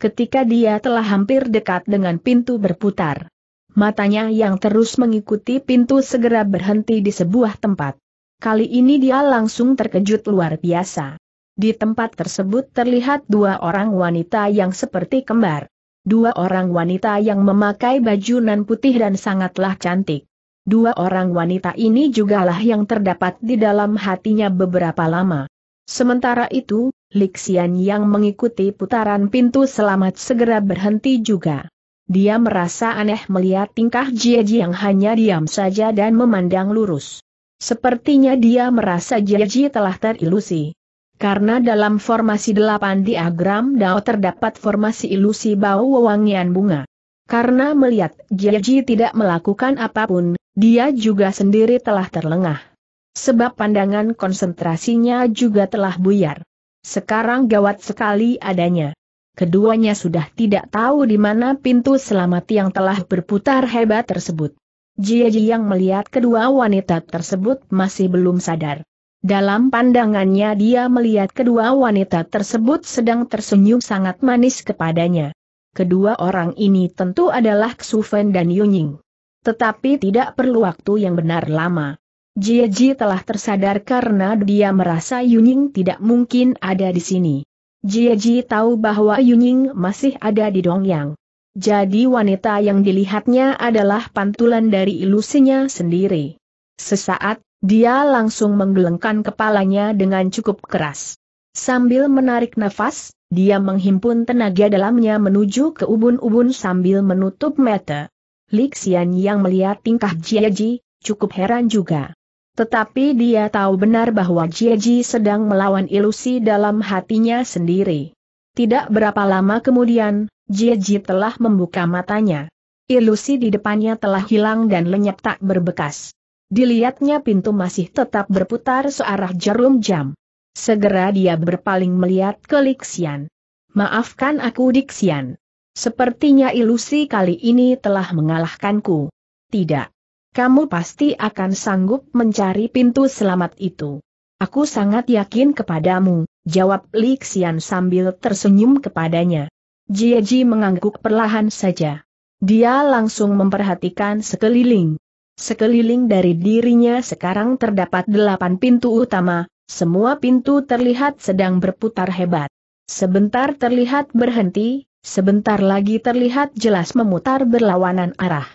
ketika dia telah hampir dekat dengan pintu berputar, matanya yang terus mengikuti pintu segera berhenti di sebuah tempat. Kali ini dia langsung terkejut luar biasa. Di tempat tersebut terlihat dua orang wanita yang seperti kembar. Dua orang wanita yang memakai baju nan putih dan sangatlah cantik. Dua orang wanita ini jugalah yang terdapat di dalam hatinya beberapa lama. Sementara itu, Lixian yang mengikuti putaran pintu selamat segera berhenti juga. Dia merasa aneh melihat tingkah Jieji yang hanya diam saja dan memandang lurus. Sepertinya dia merasa Jieji telah terilusi. Karena dalam formasi delapan diagram Dao terdapat formasi ilusi bau wewangian bunga. Karena melihat Jieji tidak melakukan apapun, dia juga sendiri telah terlengah. Sebab pandangan konsentrasinya juga telah buyar. Sekarang gawat sekali adanya. Keduanya sudah tidak tahu di mana pintu selamat yang telah berputar hebat tersebut. Jia yang melihat kedua wanita tersebut masih belum sadar. Dalam pandangannya dia melihat kedua wanita tersebut sedang tersenyum sangat manis kepadanya. Kedua orang ini tentu adalah Fen dan Yunying. Tetapi tidak perlu waktu yang benar lama. Ji telah tersadar karena dia merasa Yunying tidak mungkin ada di sini. Ji tahu bahwa Yunying masih ada di Dongyang. Jadi wanita yang dilihatnya adalah pantulan dari ilusinya sendiri. Sesaat, dia langsung menggelengkan kepalanya dengan cukup keras. Sambil menarik nafas, dia menghimpun tenaga dalamnya menuju ke ubun-ubun sambil menutup mata. Lixian yang melihat tingkah Jiaji, cukup heran juga. Tetapi dia tahu benar bahwa Jiaji sedang melawan ilusi dalam hatinya sendiri. Tidak berapa lama kemudian, Jiaji telah membuka matanya. Ilusi di depannya telah hilang dan lenyap tak berbekas. Dilihatnya pintu masih tetap berputar searah jarum jam. Segera dia berpaling melihat ke Lixian. Maafkan aku Dixian. Sepertinya ilusi kali ini telah mengalahkanku. Tidak. Kamu pasti akan sanggup mencari pintu selamat itu. Aku sangat yakin kepadamu, jawab Li Xian sambil tersenyum kepadanya. Jie Ji mengangguk perlahan saja. Dia langsung memperhatikan sekeliling. Sekeliling dari dirinya sekarang terdapat delapan pintu utama, semua pintu terlihat sedang berputar hebat. Sebentar terlihat berhenti, Sebentar lagi terlihat jelas memutar berlawanan arah.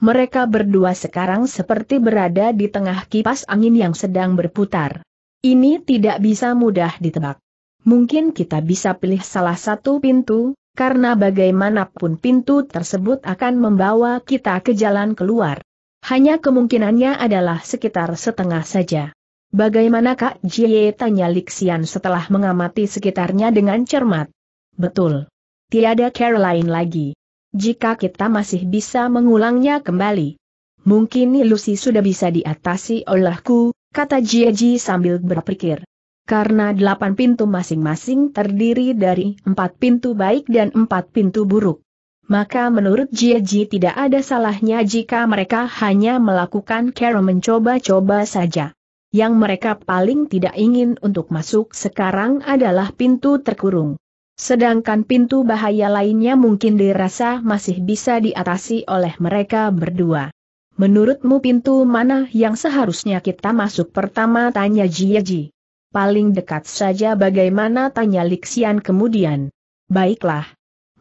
Mereka berdua sekarang seperti berada di tengah kipas angin yang sedang berputar. Ini tidak bisa mudah ditebak. Mungkin kita bisa pilih salah satu pintu, karena bagaimanapun pintu tersebut akan membawa kita ke jalan keluar. Hanya kemungkinannya adalah sekitar setengah saja. Bagaimana Kak Jie tanya Lixian setelah mengamati sekitarnya dengan cermat? Betul tiada lain lagi. Jika kita masih bisa mengulangnya kembali. Mungkin ilusi sudah bisa diatasi olehku, kata Jieji sambil berpikir. Karena delapan pintu masing-masing terdiri dari empat pintu baik dan empat pintu buruk. Maka menurut Jieji tidak ada salahnya jika mereka hanya melakukan cara mencoba-coba saja. Yang mereka paling tidak ingin untuk masuk sekarang adalah pintu terkurung. Sedangkan pintu bahaya lainnya mungkin dirasa masih bisa diatasi oleh mereka berdua. Menurutmu pintu mana yang seharusnya kita masuk pertama tanya Jieji. Paling dekat saja bagaimana tanya Lixian kemudian. Baiklah.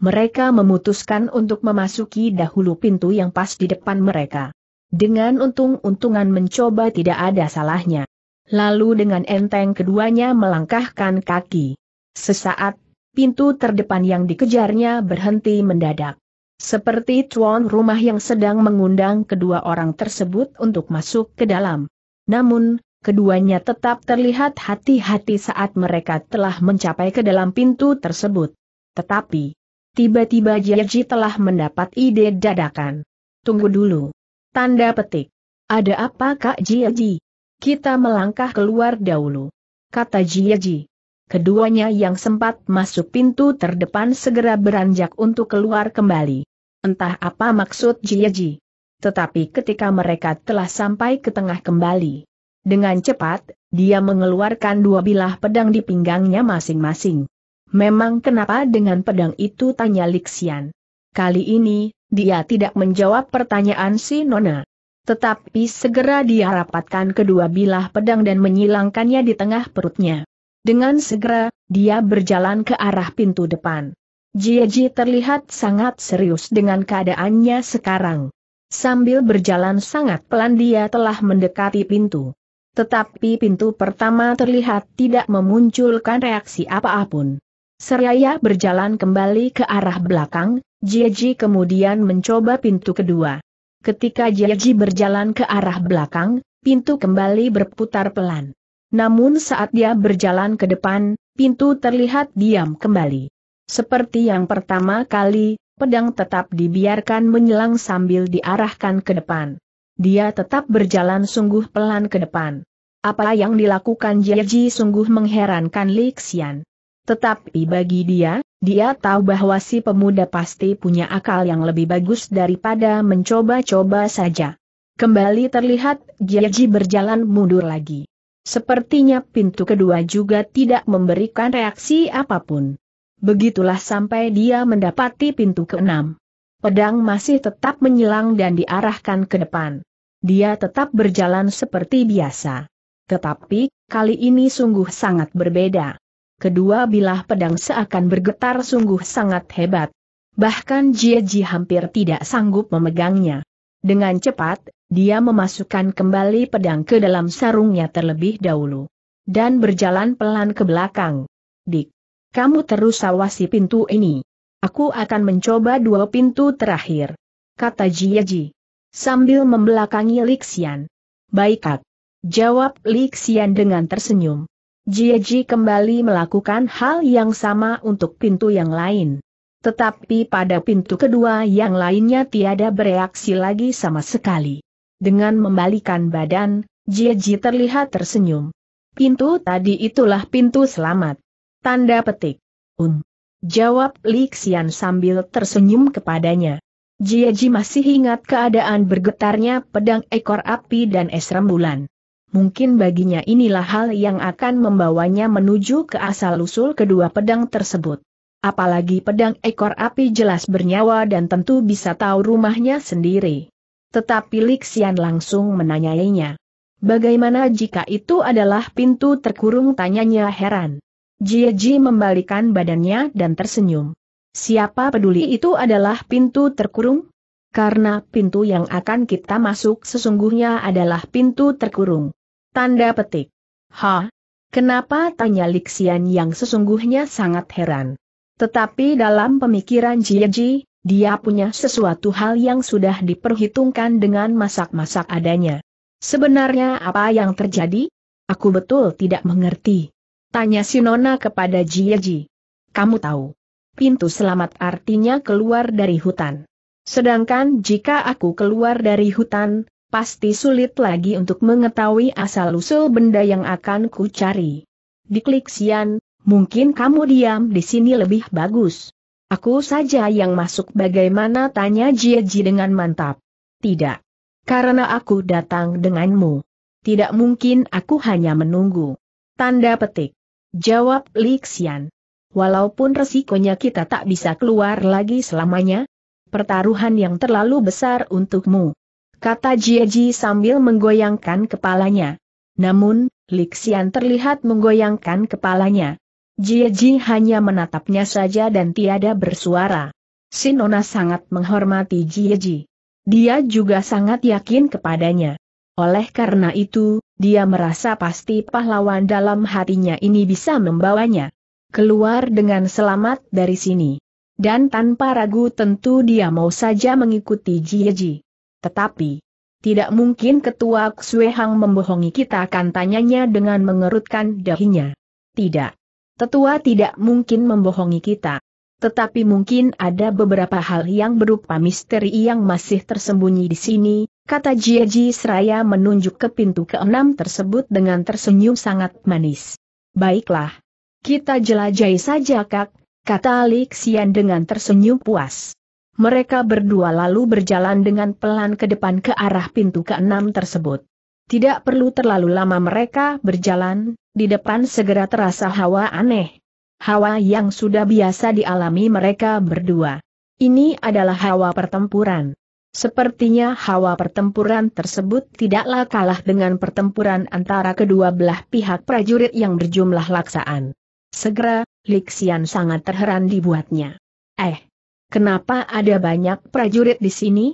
Mereka memutuskan untuk memasuki dahulu pintu yang pas di depan mereka. Dengan untung-untungan mencoba tidak ada salahnya. Lalu dengan enteng keduanya melangkahkan kaki. Sesaat pintu terdepan yang dikejarnya berhenti mendadak. Seperti tuan rumah yang sedang mengundang kedua orang tersebut untuk masuk ke dalam. Namun, keduanya tetap terlihat hati-hati saat mereka telah mencapai ke dalam pintu tersebut. Tetapi, tiba-tiba Jiaji telah mendapat ide dadakan. Tunggu dulu. Tanda petik. Ada apa Kak Jiaji? Kita melangkah keluar dahulu. Kata Jiaji keduanya yang sempat masuk pintu terdepan segera beranjak untuk keluar kembali. Entah apa maksud Jieji. Tetapi ketika mereka telah sampai ke tengah kembali, dengan cepat, dia mengeluarkan dua bilah pedang di pinggangnya masing-masing. Memang kenapa dengan pedang itu tanya Lixian. Kali ini, dia tidak menjawab pertanyaan si Nona. Tetapi segera dia rapatkan kedua bilah pedang dan menyilangkannya di tengah perutnya. Dengan segera, dia berjalan ke arah pintu depan. Jieji terlihat sangat serius dengan keadaannya sekarang. Sambil berjalan sangat pelan dia telah mendekati pintu. Tetapi pintu pertama terlihat tidak memunculkan reaksi apapun. Seraya berjalan kembali ke arah belakang, Jieji kemudian mencoba pintu kedua. Ketika Jieji berjalan ke arah belakang, pintu kembali berputar pelan. Namun saat dia berjalan ke depan, pintu terlihat diam kembali. Seperti yang pertama kali, pedang tetap dibiarkan menyelang sambil diarahkan ke depan. Dia tetap berjalan sungguh pelan ke depan. Apa yang dilakukan Jeji sungguh mengherankan Li Xian. Tetapi bagi dia, dia tahu bahwa si pemuda pasti punya akal yang lebih bagus daripada mencoba-coba saja. Kembali terlihat Jeji berjalan mundur lagi. Sepertinya pintu kedua juga tidak memberikan reaksi apapun. Begitulah sampai dia mendapati pintu keenam. Pedang masih tetap menyilang dan diarahkan ke depan. Dia tetap berjalan seperti biasa. Tetapi, kali ini sungguh sangat berbeda. Kedua bilah pedang seakan bergetar sungguh sangat hebat. Bahkan Jieji hampir tidak sanggup memegangnya. Dengan cepat, dia memasukkan kembali pedang ke dalam sarungnya terlebih dahulu. Dan berjalan pelan ke belakang. Dik, kamu terus awasi pintu ini. Aku akan mencoba dua pintu terakhir. Kata Jiaji. Sambil membelakangi Lixian. Baik kak. Jawab Lixian dengan tersenyum. Jiaji kembali melakukan hal yang sama untuk pintu yang lain. Tetapi pada pintu kedua yang lainnya tiada bereaksi lagi sama sekali. Dengan membalikan badan, Jieji terlihat tersenyum. Pintu tadi itulah pintu selamat. Tanda petik. Um. Jawab Li Xian sambil tersenyum kepadanya. Jieji masih ingat keadaan bergetarnya pedang ekor api dan es rembulan. Mungkin baginya inilah hal yang akan membawanya menuju ke asal-usul kedua pedang tersebut. Apalagi pedang ekor api jelas bernyawa dan tentu bisa tahu rumahnya sendiri. Tetapi Lixian langsung menanyainya. Bagaimana jika itu adalah pintu terkurung tanyanya heran. Jieji membalikan badannya dan tersenyum. Siapa peduli itu adalah pintu terkurung? Karena pintu yang akan kita masuk sesungguhnya adalah pintu terkurung. Tanda petik. Ha? Kenapa tanya Lixian yang sesungguhnya sangat heran. Tetapi dalam pemikiran Jieji, dia punya sesuatu hal yang sudah diperhitungkan dengan masak-masak adanya. Sebenarnya apa yang terjadi? Aku betul tidak mengerti. Tanya Sinona kepada Jiaji. Kamu tahu. Pintu selamat artinya keluar dari hutan. Sedangkan jika aku keluar dari hutan, pasti sulit lagi untuk mengetahui asal-usul benda yang akan ku cari. Diklik Sian, mungkin kamu diam di sini lebih bagus. Aku saja yang masuk bagaimana tanya Jieji dengan mantap. Tidak. Karena aku datang denganmu. Tidak mungkin aku hanya menunggu. Tanda petik. Jawab Li Xian. Walaupun resikonya kita tak bisa keluar lagi selamanya, pertaruhan yang terlalu besar untukmu. Kata Jieji sambil menggoyangkan kepalanya. Namun, Li Xian terlihat menggoyangkan kepalanya. Jie Ji hanya menatapnya saja dan tiada bersuara. Sinona sangat menghormati Jie Ji. Dia juga sangat yakin kepadanya. Oleh karena itu, dia merasa pasti pahlawan dalam hatinya ini bisa membawanya keluar dengan selamat dari sini. Dan tanpa ragu tentu dia mau saja mengikuti Jie Ji. Tetapi, tidak mungkin ketua Xuehang membohongi kita kan? Tanyanya dengan mengerutkan dahinya. Tidak. Tetua tidak mungkin membohongi kita. Tetapi mungkin ada beberapa hal yang berupa misteri yang masih tersembunyi di sini, kata Jieji Seraya menunjuk ke pintu keenam tersebut dengan tersenyum sangat manis. Baiklah. Kita jelajahi saja kak, kata Xian dengan tersenyum puas. Mereka berdua lalu berjalan dengan pelan ke depan ke arah pintu keenam tersebut. Tidak perlu terlalu lama mereka berjalan, di depan segera terasa hawa aneh. Hawa yang sudah biasa dialami mereka berdua. Ini adalah hawa pertempuran. Sepertinya hawa pertempuran tersebut tidaklah kalah dengan pertempuran antara kedua belah pihak prajurit yang berjumlah laksaan. Segera, Lixian sangat terheran dibuatnya. Eh, kenapa ada banyak prajurit di sini?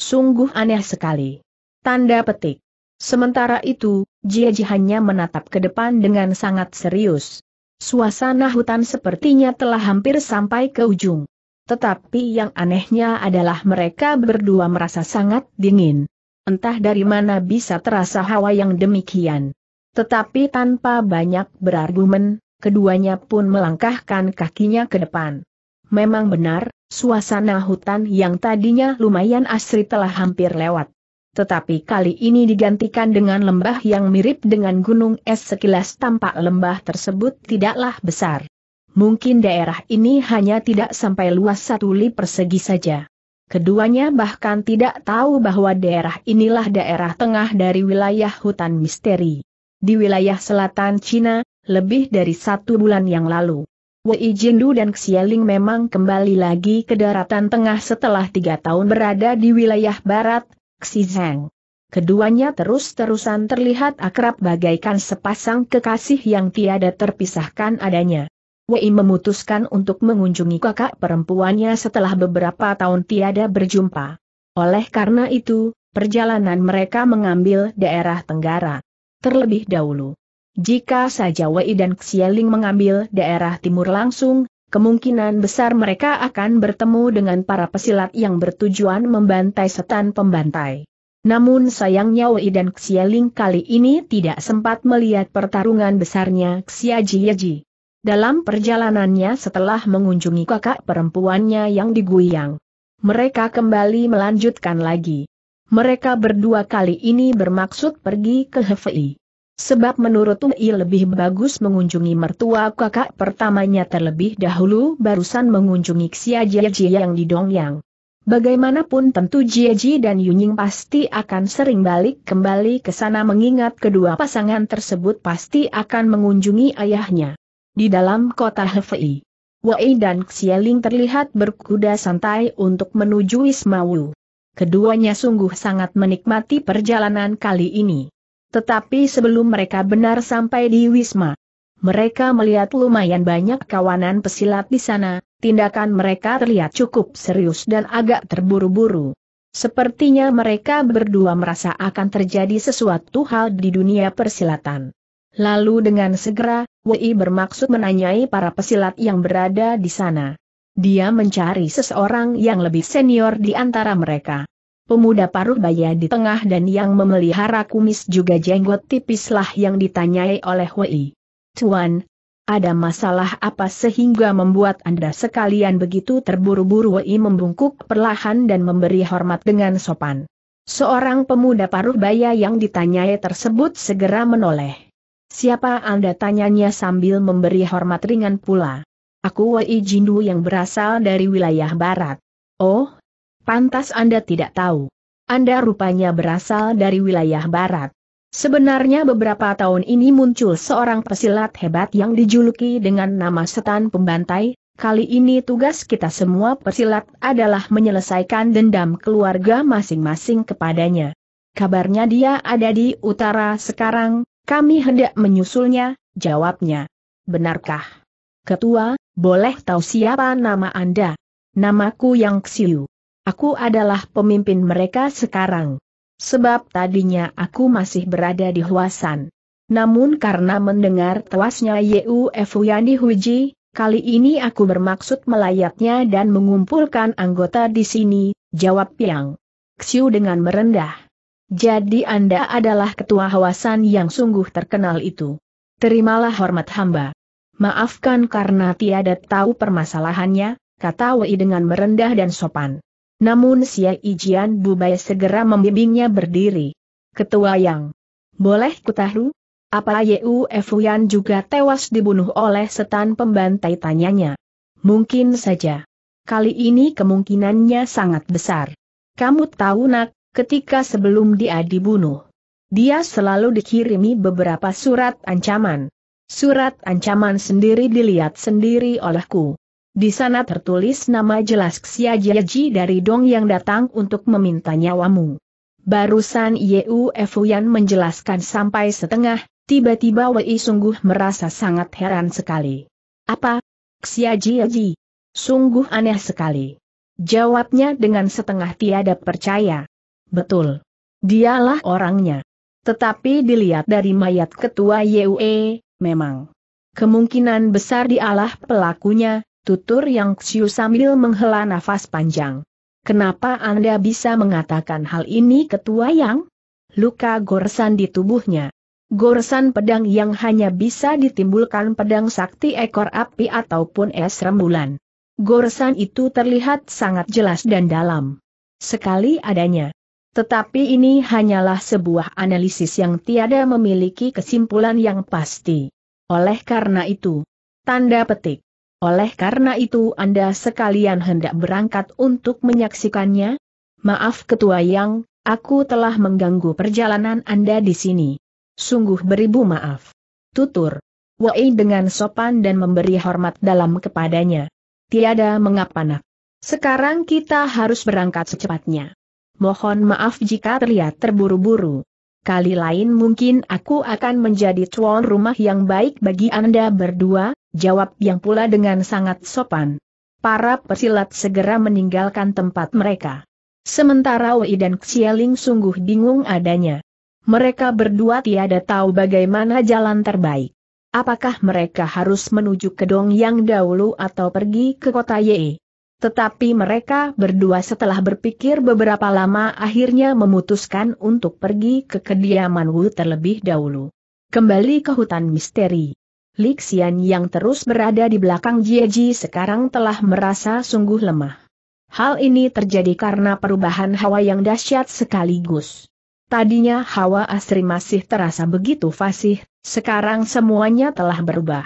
Sungguh aneh sekali. Tanda petik. Sementara itu, Jieji hanya menatap ke depan dengan sangat serius. Suasana hutan sepertinya telah hampir sampai ke ujung. Tetapi yang anehnya adalah mereka berdua merasa sangat dingin. Entah dari mana bisa terasa hawa yang demikian. Tetapi tanpa banyak berargumen, keduanya pun melangkahkan kakinya ke depan. Memang benar, suasana hutan yang tadinya lumayan asri telah hampir lewat tetapi kali ini digantikan dengan lembah yang mirip dengan gunung es sekilas tampak lembah tersebut tidaklah besar. Mungkin daerah ini hanya tidak sampai luas satu li persegi saja. Keduanya bahkan tidak tahu bahwa daerah inilah daerah tengah dari wilayah hutan misteri. Di wilayah selatan Cina, lebih dari satu bulan yang lalu. Wei Jindu dan Xialing memang kembali lagi ke daratan tengah setelah tiga tahun berada di wilayah barat, Xizang. Keduanya terus-terusan terlihat akrab bagaikan sepasang kekasih yang tiada terpisahkan adanya. Wei memutuskan untuk mengunjungi kakak perempuannya setelah beberapa tahun tiada berjumpa. Oleh karena itu, perjalanan mereka mengambil daerah Tenggara. Terlebih dahulu, jika saja Wei dan Xieling mengambil daerah timur langsung, kemungkinan besar mereka akan bertemu dengan para pesilat yang bertujuan membantai setan pembantai. Namun sayangnya Wei dan Xialing kali ini tidak sempat melihat pertarungan besarnya Xiaji Yeji. Dalam perjalanannya setelah mengunjungi kakak perempuannya yang diguyang, mereka kembali melanjutkan lagi. Mereka berdua kali ini bermaksud pergi ke Hefei. Sebab menurut Ui lebih bagus mengunjungi mertua kakak pertamanya terlebih dahulu barusan mengunjungi Xia Jia Jia yang di Dongyang. Bagaimanapun tentu Jieji dan Yunying pasti akan sering balik kembali ke sana mengingat kedua pasangan tersebut pasti akan mengunjungi ayahnya. Di dalam kota Hefei, Wei dan Ling terlihat berkuda santai untuk menuju Wu. Keduanya sungguh sangat menikmati perjalanan kali ini. Tetapi sebelum mereka benar sampai di Wisma, mereka melihat lumayan banyak kawanan pesilat di sana, tindakan mereka terlihat cukup serius dan agak terburu-buru. Sepertinya mereka berdua merasa akan terjadi sesuatu hal di dunia persilatan. Lalu dengan segera, Wei bermaksud menanyai para pesilat yang berada di sana. Dia mencari seseorang yang lebih senior di antara mereka pemuda paruh baya di tengah dan yang memelihara kumis juga jenggot tipislah yang ditanyai oleh Wei. Tuan, ada masalah apa sehingga membuat Anda sekalian begitu terburu-buru Wei membungkuk perlahan dan memberi hormat dengan sopan. Seorang pemuda paruh baya yang ditanyai tersebut segera menoleh. Siapa Anda tanyanya sambil memberi hormat ringan pula. Aku Wei Jindu yang berasal dari wilayah barat. Oh, Pantas Anda tidak tahu. Anda rupanya berasal dari wilayah barat. Sebenarnya beberapa tahun ini muncul seorang pesilat hebat yang dijuluki dengan nama setan pembantai, kali ini tugas kita semua pesilat adalah menyelesaikan dendam keluarga masing-masing kepadanya. Kabarnya dia ada di utara sekarang, kami hendak menyusulnya, jawabnya. Benarkah? Ketua, boleh tahu siapa nama Anda? Namaku Yang Xiu. Aku adalah pemimpin mereka sekarang. Sebab tadinya aku masih berada di Huasan. Namun karena mendengar tewasnya YU Yandi Huji, kali ini aku bermaksud melayatnya dan mengumpulkan anggota di sini, jawab Yang Xiu dengan merendah. Jadi Anda adalah ketua Huasan yang sungguh terkenal itu. Terimalah hormat hamba. Maafkan karena tiada tahu permasalahannya, kata Wei dengan merendah dan sopan. Namun si Ijian Bubai segera membimbingnya berdiri. Ketua Yang. Boleh kutahu? Apa Yeu Fuyan juga tewas dibunuh oleh setan pembantai tanyanya? Mungkin saja. Kali ini kemungkinannya sangat besar. Kamu tahu nak, ketika sebelum dia dibunuh. Dia selalu dikirimi beberapa surat ancaman. Surat ancaman sendiri dilihat sendiri olehku. Di sana tertulis nama jelas Xia Xiajiaji dari Dong yang datang untuk meminta nyawamu. Barusan Yeu Fuyan menjelaskan sampai setengah, tiba-tiba Wei sungguh merasa sangat heran sekali. Apa? Xia Xiajiaji? Sungguh aneh sekali. Jawabnya dengan setengah tiada percaya. Betul. Dialah orangnya. Tetapi dilihat dari mayat ketua Yue, memang. Kemungkinan besar dialah pelakunya, tutur Yang Xiu sambil menghela nafas panjang. Kenapa Anda bisa mengatakan hal ini ketua Yang? Luka goresan di tubuhnya. Goresan pedang yang hanya bisa ditimbulkan pedang sakti ekor api ataupun es rembulan. Goresan itu terlihat sangat jelas dan dalam. Sekali adanya. Tetapi ini hanyalah sebuah analisis yang tiada memiliki kesimpulan yang pasti. Oleh karena itu, tanda petik. Oleh karena itu Anda sekalian hendak berangkat untuk menyaksikannya? Maaf Ketua Yang, aku telah mengganggu perjalanan Anda di sini. Sungguh beribu maaf. Tutur. Wei dengan sopan dan memberi hormat dalam kepadanya. Tiada mengapa nak. Sekarang kita harus berangkat secepatnya. Mohon maaf jika terlihat terburu-buru. Kali lain mungkin aku akan menjadi tuan rumah yang baik bagi Anda berdua, jawab yang pula dengan sangat sopan. Para pesilat segera meninggalkan tempat mereka. Sementara Wei dan Xieling sungguh bingung adanya. Mereka berdua tiada tahu bagaimana jalan terbaik. Apakah mereka harus menuju ke Dong Yang dahulu atau pergi ke kota Ye? Tetapi mereka berdua setelah berpikir beberapa lama akhirnya memutuskan untuk pergi ke kediaman Wu terlebih dahulu. Kembali ke hutan misteri. Lixian yang terus berada di belakang Jieji sekarang telah merasa sungguh lemah. Hal ini terjadi karena perubahan hawa yang dahsyat sekaligus. Tadinya hawa asri masih terasa begitu fasih, sekarang semuanya telah berubah.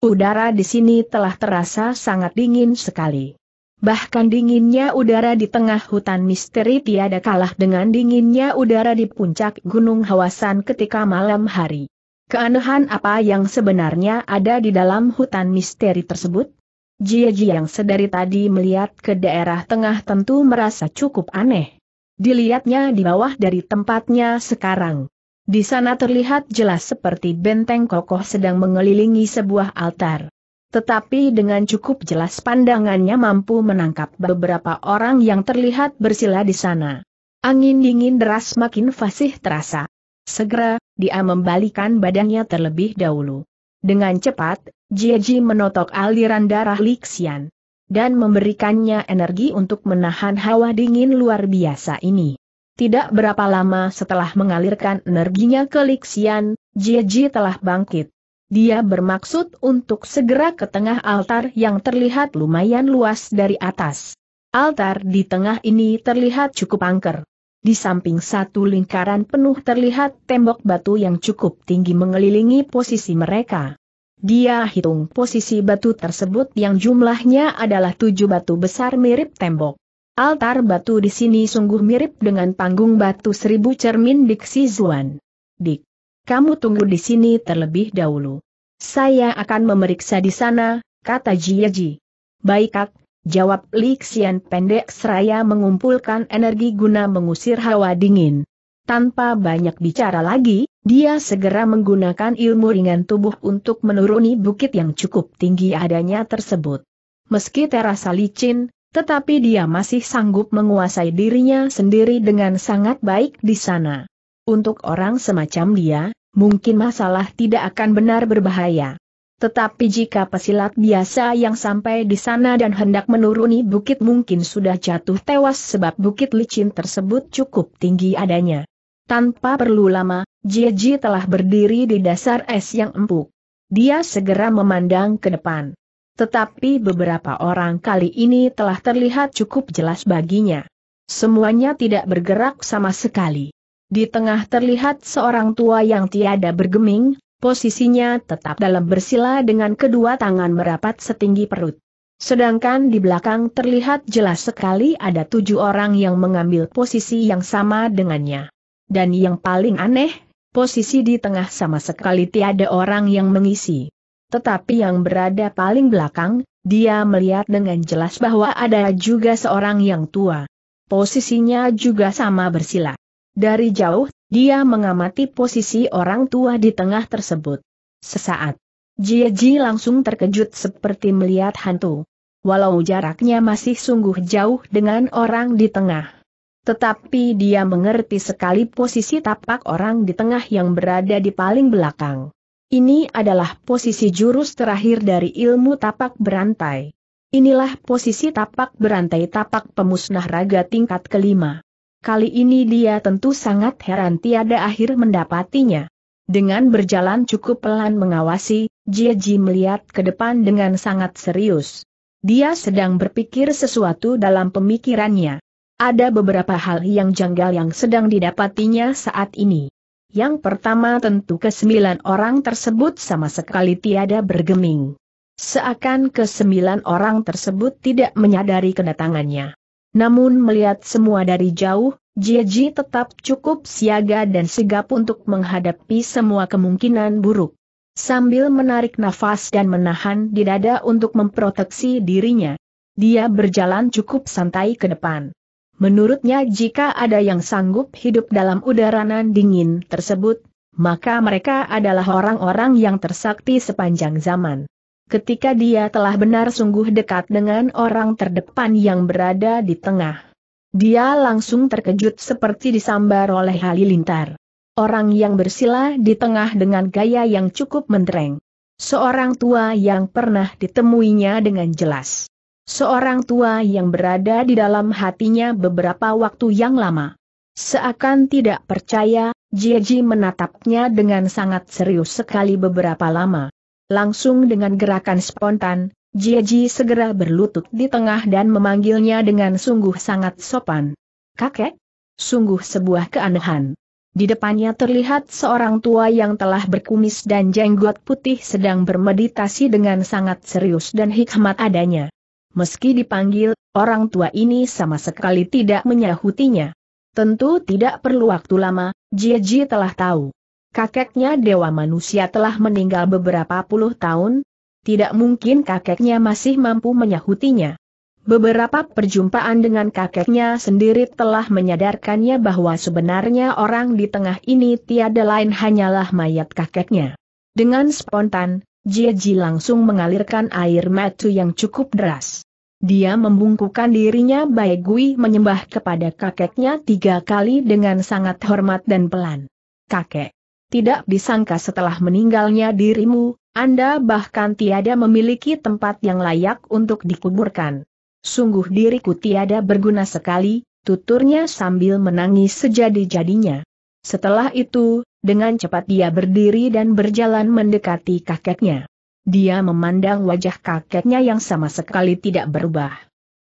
Udara di sini telah terasa sangat dingin sekali. Bahkan dinginnya udara di tengah hutan misteri tiada kalah dengan dinginnya udara di puncak gunung Hawasan ketika malam hari. Keanehan apa yang sebenarnya ada di dalam hutan misteri tersebut? Jia-jia yang sedari tadi melihat ke daerah tengah tentu merasa cukup aneh. Dilihatnya di bawah dari tempatnya sekarang. Di sana terlihat jelas seperti benteng kokoh sedang mengelilingi sebuah altar. Tetapi dengan cukup jelas pandangannya mampu menangkap beberapa orang yang terlihat bersila di sana. Angin dingin deras makin fasih terasa. Segera, dia membalikan badannya terlebih dahulu. Dengan cepat, Jieji menotok aliran darah Lixian. Dan memberikannya energi untuk menahan hawa dingin luar biasa ini. Tidak berapa lama setelah mengalirkan energinya ke Lixian, Jieji telah bangkit. Dia bermaksud untuk segera ke tengah altar yang terlihat lumayan luas dari atas. Altar di tengah ini terlihat cukup angker. Di samping satu lingkaran penuh terlihat tembok batu yang cukup tinggi mengelilingi posisi mereka. Dia hitung posisi batu tersebut yang jumlahnya adalah tujuh batu besar mirip tembok. Altar batu di sini sungguh mirip dengan panggung batu seribu cermin Diksi Zuan. Dik, kamu tunggu di sini terlebih dahulu. Saya akan memeriksa di sana, kata Jiaji. Baik kak, jawab Li Xian pendek seraya mengumpulkan energi guna mengusir hawa dingin. Tanpa banyak bicara lagi, dia segera menggunakan ilmu ringan tubuh untuk menuruni bukit yang cukup tinggi adanya tersebut. Meski terasa licin, tetapi dia masih sanggup menguasai dirinya sendiri dengan sangat baik di sana. Untuk orang semacam dia, mungkin masalah tidak akan benar berbahaya. Tetapi jika pesilat biasa yang sampai di sana dan hendak menuruni bukit mungkin sudah jatuh tewas sebab bukit licin tersebut cukup tinggi adanya. Tanpa perlu lama, Jiji telah berdiri di dasar es yang empuk. Dia segera memandang ke depan. Tetapi beberapa orang kali ini telah terlihat cukup jelas baginya. Semuanya tidak bergerak sama sekali. Di tengah terlihat seorang tua yang tiada bergeming, posisinya tetap dalam bersila dengan kedua tangan merapat setinggi perut. Sedangkan di belakang terlihat jelas sekali ada tujuh orang yang mengambil posisi yang sama dengannya. Dan yang paling aneh, posisi di tengah sama sekali tiada orang yang mengisi. Tetapi yang berada paling belakang, dia melihat dengan jelas bahwa ada juga seorang yang tua. Posisinya juga sama bersila. Dari jauh dia mengamati posisi orang tua di tengah tersebut. Sesaat. Jieji langsung terkejut seperti melihat hantu. Walau jaraknya masih sungguh jauh dengan orang di tengah. Tetapi dia mengerti sekali posisi tapak orang di tengah yang berada di paling belakang. Ini adalah posisi jurus terakhir dari ilmu tapak berantai. Inilah posisi tapak berantai tapak pemusnah raga tingkat kelima. Kali ini dia tentu sangat heran tiada akhir mendapatinya. Dengan berjalan cukup pelan mengawasi, Jie Ji melihat ke depan dengan sangat serius. Dia sedang berpikir sesuatu dalam pemikirannya. Ada beberapa hal yang janggal yang sedang didapatinya saat ini. Yang pertama tentu kesembilan orang tersebut sama sekali tiada bergeming. Seakan kesembilan orang tersebut tidak menyadari kedatangannya. Namun melihat semua dari jauh, Jieji tetap cukup siaga dan sigap untuk menghadapi semua kemungkinan buruk. Sambil menarik nafas dan menahan di dada untuk memproteksi dirinya, dia berjalan cukup santai ke depan. Menurutnya jika ada yang sanggup hidup dalam udaranan dingin tersebut, maka mereka adalah orang-orang yang tersakti sepanjang zaman ketika dia telah benar sungguh dekat dengan orang terdepan yang berada di tengah. Dia langsung terkejut seperti disambar oleh halilintar. Orang yang bersila di tengah dengan gaya yang cukup mentereng. Seorang tua yang pernah ditemuinya dengan jelas. Seorang tua yang berada di dalam hatinya beberapa waktu yang lama. Seakan tidak percaya, Jeji menatapnya dengan sangat serius sekali beberapa lama. Langsung dengan gerakan spontan, Jieji segera berlutut di tengah dan memanggilnya dengan sungguh sangat sopan. Kakek? Sungguh sebuah keanehan. Di depannya terlihat seorang tua yang telah berkumis dan jenggot putih sedang bermeditasi dengan sangat serius dan hikmat adanya. Meski dipanggil, orang tua ini sama sekali tidak menyahutinya. Tentu tidak perlu waktu lama, Jieji telah tahu. Kakeknya Dewa Manusia telah meninggal beberapa puluh tahun, tidak mungkin kakeknya masih mampu menyahutinya. Beberapa perjumpaan dengan kakeknya sendiri telah menyadarkannya bahwa sebenarnya orang di tengah ini tiada lain hanyalah mayat kakeknya. Dengan spontan, Jieji langsung mengalirkan air mata yang cukup deras. Dia membungkukkan dirinya Bai Gui menyembah kepada kakeknya tiga kali dengan sangat hormat dan pelan. Kakek, tidak disangka setelah meninggalnya dirimu, Anda bahkan tiada memiliki tempat yang layak untuk dikuburkan. Sungguh diriku tiada berguna sekali, tuturnya sambil menangis sejadi-jadinya. Setelah itu, dengan cepat dia berdiri dan berjalan mendekati kakeknya. Dia memandang wajah kakeknya yang sama sekali tidak berubah.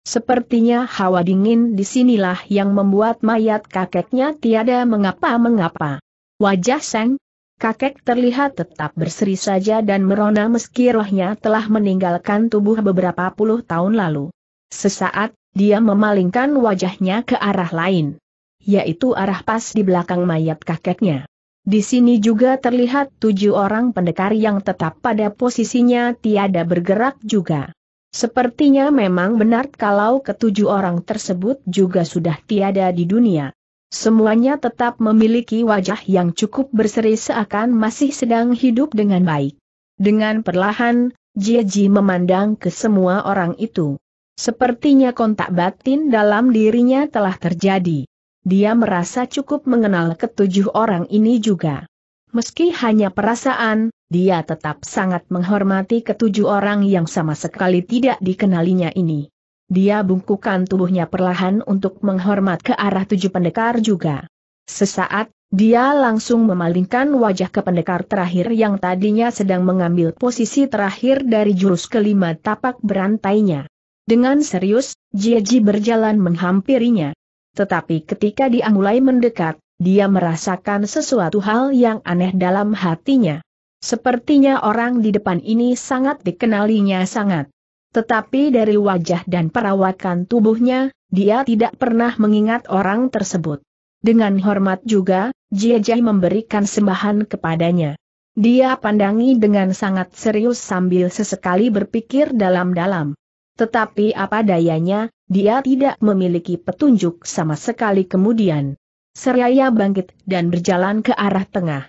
Sepertinya hawa dingin disinilah yang membuat mayat kakeknya tiada mengapa-mengapa. Wajah Seng, kakek terlihat tetap berseri saja dan merona meski rohnya telah meninggalkan tubuh beberapa puluh tahun lalu. Sesaat, dia memalingkan wajahnya ke arah lain. Yaitu arah pas di belakang mayat kakeknya. Di sini juga terlihat tujuh orang pendekar yang tetap pada posisinya tiada bergerak juga. Sepertinya memang benar kalau ketujuh orang tersebut juga sudah tiada di dunia. Semuanya tetap memiliki wajah yang cukup berseri seakan masih sedang hidup dengan baik. Dengan perlahan, Jiji memandang ke semua orang itu. Sepertinya kontak batin dalam dirinya telah terjadi. Dia merasa cukup mengenal ketujuh orang ini juga. Meski hanya perasaan, dia tetap sangat menghormati ketujuh orang yang sama sekali tidak dikenalinya ini. Dia bungkukan tubuhnya perlahan untuk menghormat ke arah tujuh pendekar juga. Sesaat, dia langsung memalingkan wajah ke pendekar terakhir yang tadinya sedang mengambil posisi terakhir dari jurus kelima tapak berantainya. Dengan serius, Jieji berjalan menghampirinya. Tetapi ketika dia mulai mendekat, dia merasakan sesuatu hal yang aneh dalam hatinya. Sepertinya orang di depan ini sangat dikenalinya sangat. Tetapi dari wajah dan perawakan tubuhnya, dia tidak pernah mengingat orang tersebut. Dengan hormat juga, Jiajai memberikan sembahan kepadanya. Dia pandangi dengan sangat serius sambil sesekali berpikir dalam-dalam. Tetapi apa dayanya, dia tidak memiliki petunjuk sama sekali kemudian. Seraya bangkit dan berjalan ke arah tengah.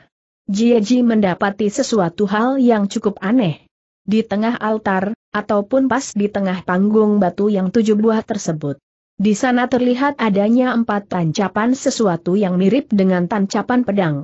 Jieji mendapati sesuatu hal yang cukup aneh di tengah altar, ataupun pas di tengah panggung batu yang tujuh buah tersebut. Di sana terlihat adanya empat tancapan sesuatu yang mirip dengan tancapan pedang.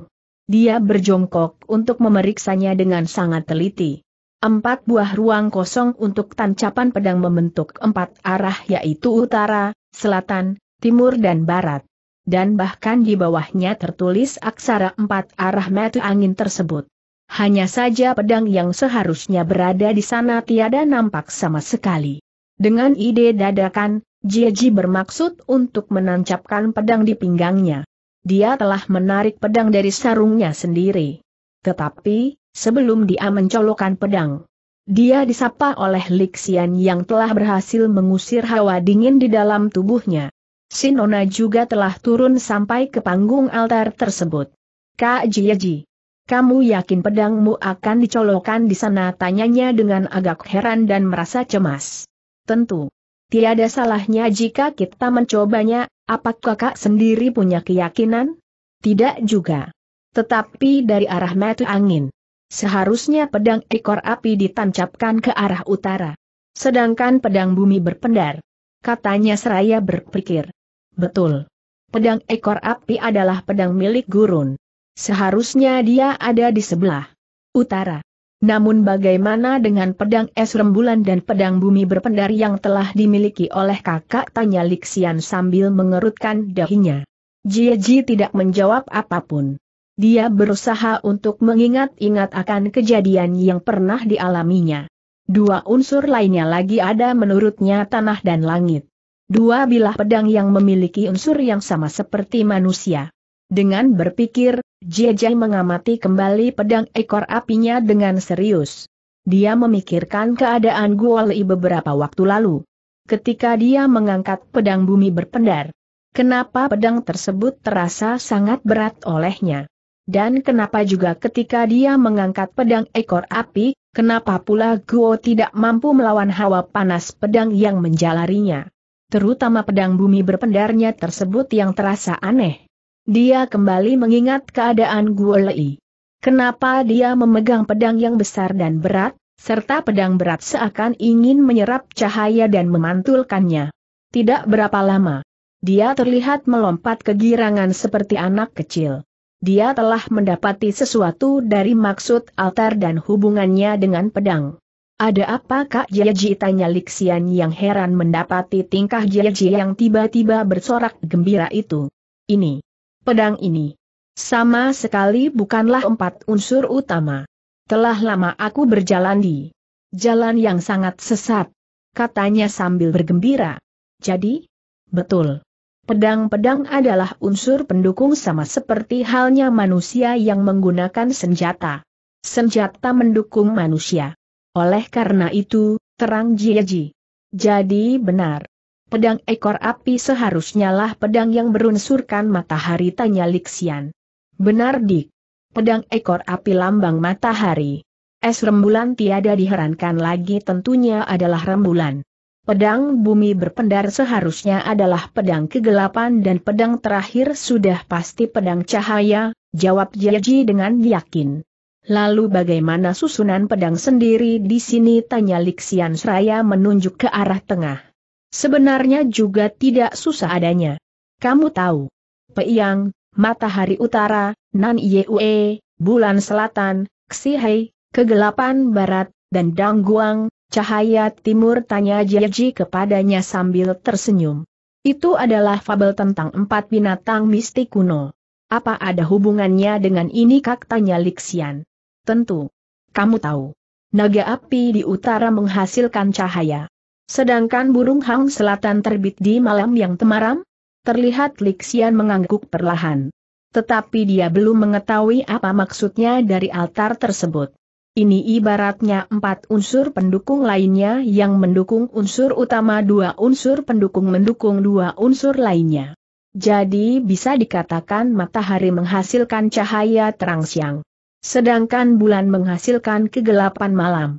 Dia berjongkok untuk memeriksanya dengan sangat teliti. Empat buah ruang kosong untuk tancapan pedang membentuk empat arah yaitu utara, selatan, timur dan barat. Dan bahkan di bawahnya tertulis aksara empat arah metu angin tersebut. Hanya saja pedang yang seharusnya berada di sana tiada nampak sama sekali. Dengan ide dadakan, Jieji bermaksud untuk menancapkan pedang di pinggangnya. Dia telah menarik pedang dari sarungnya sendiri. Tetapi, sebelum dia mencolokkan pedang, dia disapa oleh Lixian yang telah berhasil mengusir hawa dingin di dalam tubuhnya. Sinona juga telah turun sampai ke panggung altar tersebut. Kak Jieji, kamu yakin pedangmu akan dicolokkan di sana? Tanyanya dengan agak heran dan merasa cemas. Tentu. Tiada salahnya jika kita mencobanya, apakah kakak sendiri punya keyakinan? Tidak juga. Tetapi dari arah mata angin. Seharusnya pedang ekor api ditancapkan ke arah utara. Sedangkan pedang bumi berpendar. Katanya seraya berpikir. Betul. Pedang ekor api adalah pedang milik gurun. Seharusnya dia ada di sebelah utara. Namun bagaimana dengan pedang es rembulan dan pedang bumi berpendar yang telah dimiliki oleh kakak tanya Lixian sambil mengerutkan dahinya. Jieji tidak menjawab apapun. Dia berusaha untuk mengingat-ingat akan kejadian yang pernah dialaminya. Dua unsur lainnya lagi ada menurutnya tanah dan langit. Dua bilah pedang yang memiliki unsur yang sama seperti manusia. Dengan berpikir, Jiajai mengamati kembali pedang ekor apinya dengan serius. Dia memikirkan keadaan Guo Guoli beberapa waktu lalu. Ketika dia mengangkat pedang bumi berpendar. Kenapa pedang tersebut terasa sangat berat olehnya? Dan kenapa juga ketika dia mengangkat pedang ekor api, kenapa pula Guo tidak mampu melawan hawa panas pedang yang menjalarinya? Terutama pedang bumi berpendarnya tersebut yang terasa aneh. Dia kembali mengingat keadaan Lei. Kenapa dia memegang pedang yang besar dan berat, serta pedang berat seakan ingin menyerap cahaya dan memantulkannya. Tidak berapa lama, dia terlihat melompat kegirangan seperti anak kecil. Dia telah mendapati sesuatu dari maksud altar dan hubungannya dengan pedang. Ada apa Kak Jiaji tanya Lixian yang heran mendapati tingkah Jiaji yang tiba-tiba bersorak gembira itu. Ini. Pedang ini sama sekali bukanlah empat unsur utama. Telah lama aku berjalan di jalan yang sangat sesat, katanya sambil bergembira. Jadi, betul. Pedang-pedang adalah unsur pendukung sama seperti halnya manusia yang menggunakan senjata. Senjata mendukung manusia. Oleh karena itu, terang Jiaji. Jadi benar. Pedang ekor api seharusnya lah pedang yang berunsurkan matahari tanya Lixian. Benar dik. Pedang ekor api lambang matahari. Es rembulan tiada diherankan lagi tentunya adalah rembulan. Pedang bumi berpendar seharusnya adalah pedang kegelapan dan pedang terakhir sudah pasti pedang cahaya, jawab Yeji dengan yakin. Lalu bagaimana susunan pedang sendiri di sini tanya Lixian Seraya menunjuk ke arah tengah. Sebenarnya juga tidak susah adanya. Kamu tahu. peiyang, matahari utara, Nan Yue, bulan selatan, Xihei, kegelapan barat, dan Dangguang, cahaya timur tanya Jaji kepadanya sambil tersenyum. Itu adalah fabel tentang empat binatang mistik kuno. Apa ada hubungannya dengan ini kak tanya Lixian? Tentu. Kamu tahu. Naga api di utara menghasilkan cahaya. Sedangkan burung hang selatan terbit di malam yang temaram? Terlihat Lixian mengangguk perlahan. Tetapi dia belum mengetahui apa maksudnya dari altar tersebut. Ini ibaratnya empat unsur pendukung lainnya yang mendukung unsur utama dua unsur pendukung mendukung dua unsur lainnya. Jadi bisa dikatakan matahari menghasilkan cahaya terang siang. Sedangkan bulan menghasilkan kegelapan malam.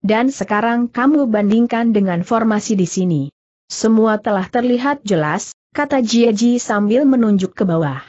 Dan sekarang kamu bandingkan dengan formasi di sini. Semua telah terlihat jelas, kata Jiaji sambil menunjuk ke bawah.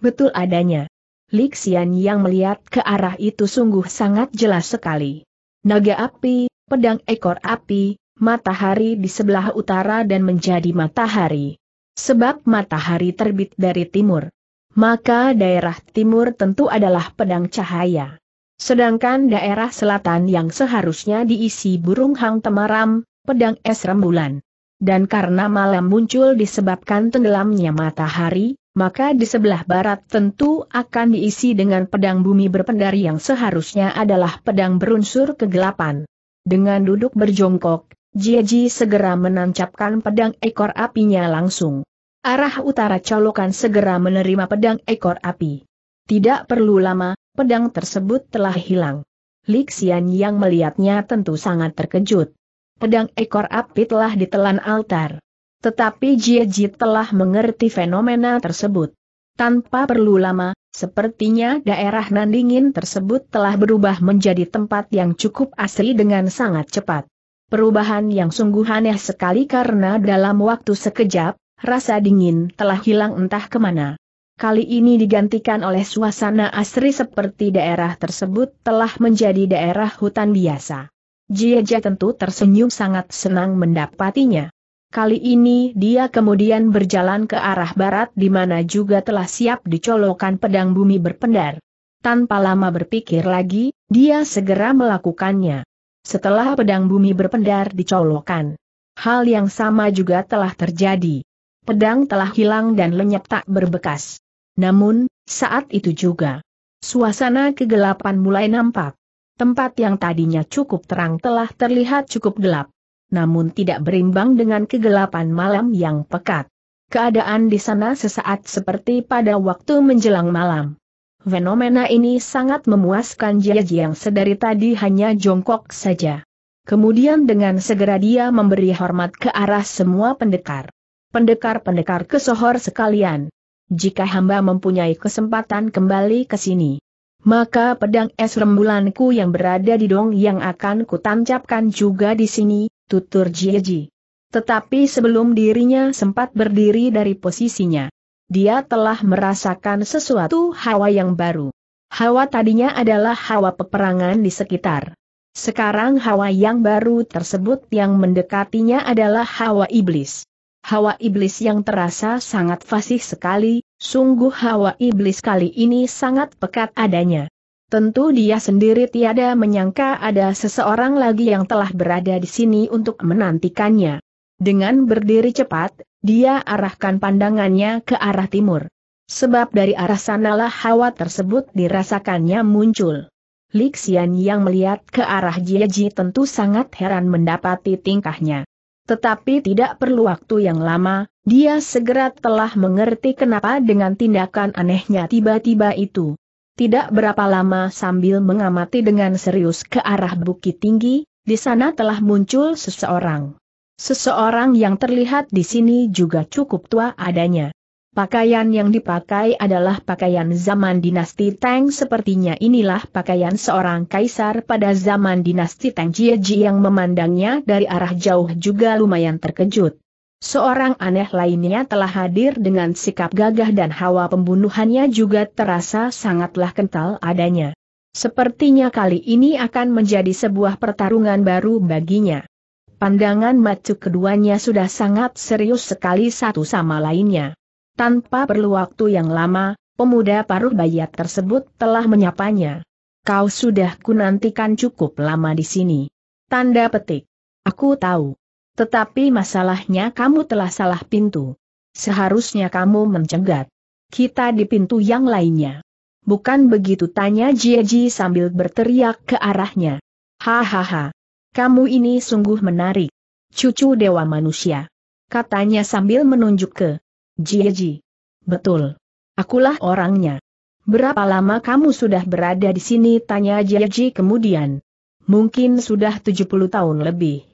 Betul adanya. Lixian yang melihat ke arah itu sungguh sangat jelas sekali. Naga api, pedang ekor api, matahari di sebelah utara dan menjadi matahari. Sebab matahari terbit dari timur. Maka daerah timur tentu adalah pedang cahaya. Sedangkan daerah selatan yang seharusnya diisi burung hang temaram, pedang es rembulan. Dan karena malam muncul disebabkan tenggelamnya matahari, maka di sebelah barat tentu akan diisi dengan pedang bumi berpendar yang seharusnya adalah pedang berunsur kegelapan. Dengan duduk berjongkok, Jiji segera menancapkan pedang ekor apinya langsung. Arah utara colokan segera menerima pedang ekor api. Tidak perlu lama, pedang tersebut telah hilang. Lixian yang melihatnya tentu sangat terkejut. Pedang ekor api telah ditelan altar. Tetapi Jie Ji telah mengerti fenomena tersebut. Tanpa perlu lama, sepertinya daerah Nandingin tersebut telah berubah menjadi tempat yang cukup asli dengan sangat cepat. Perubahan yang sungguh aneh sekali karena dalam waktu sekejap, rasa dingin telah hilang entah kemana kali ini digantikan oleh suasana asri seperti daerah tersebut telah menjadi daerah hutan biasa. Jieja tentu tersenyum sangat senang mendapatinya. Kali ini dia kemudian berjalan ke arah barat di mana juga telah siap dicolokan pedang bumi berpendar. Tanpa lama berpikir lagi, dia segera melakukannya. Setelah pedang bumi berpendar dicolokan, hal yang sama juga telah terjadi. Pedang telah hilang dan lenyap tak berbekas. Namun, saat itu juga, suasana kegelapan mulai nampak. Tempat yang tadinya cukup terang telah terlihat cukup gelap. Namun tidak berimbang dengan kegelapan malam yang pekat. Keadaan di sana sesaat seperti pada waktu menjelang malam. Fenomena ini sangat memuaskan Jia yang sedari tadi hanya jongkok saja. Kemudian dengan segera dia memberi hormat ke arah semua pendekar. Pendekar-pendekar kesohor sekalian, jika hamba mempunyai kesempatan kembali ke sini. Maka pedang es rembulanku yang berada di dong yang akan kutancapkan juga di sini, tutur Jieji. Tetapi sebelum dirinya sempat berdiri dari posisinya, dia telah merasakan sesuatu hawa yang baru. Hawa tadinya adalah hawa peperangan di sekitar. Sekarang hawa yang baru tersebut yang mendekatinya adalah hawa iblis hawa iblis yang terasa sangat fasih sekali, sungguh hawa iblis kali ini sangat pekat adanya. Tentu dia sendiri tiada menyangka ada seseorang lagi yang telah berada di sini untuk menantikannya. Dengan berdiri cepat, dia arahkan pandangannya ke arah timur. Sebab dari arah sanalah hawa tersebut dirasakannya muncul. Lixian yang melihat ke arah Jiaji tentu sangat heran mendapati tingkahnya. Tetapi tidak perlu waktu yang lama, dia segera telah mengerti kenapa dengan tindakan anehnya tiba-tiba itu. Tidak berapa lama sambil mengamati dengan serius ke arah bukit tinggi, di sana telah muncul seseorang. Seseorang yang terlihat di sini juga cukup tua adanya. Pakaian yang dipakai adalah pakaian zaman dinasti Tang sepertinya inilah pakaian seorang kaisar pada zaman dinasti Tang Jie yang memandangnya dari arah jauh juga lumayan terkejut. Seorang aneh lainnya telah hadir dengan sikap gagah dan hawa pembunuhannya juga terasa sangatlah kental adanya. Sepertinya kali ini akan menjadi sebuah pertarungan baru baginya. Pandangan macu keduanya sudah sangat serius sekali satu sama lainnya. Tanpa perlu waktu yang lama, pemuda paruh bayat tersebut telah menyapanya. Kau sudah kunantikan cukup lama di sini. Tanda petik. Aku tahu. Tetapi masalahnya kamu telah salah pintu. Seharusnya kamu mencegat. Kita di pintu yang lainnya. Bukan begitu tanya Jieji sambil berteriak ke arahnya. Hahaha. Kamu ini sungguh menarik. Cucu dewa manusia. Katanya sambil menunjuk ke Jieji. Betul. Akulah orangnya. Berapa lama kamu sudah berada di sini? Tanya Jieji kemudian. Mungkin sudah 70 tahun lebih.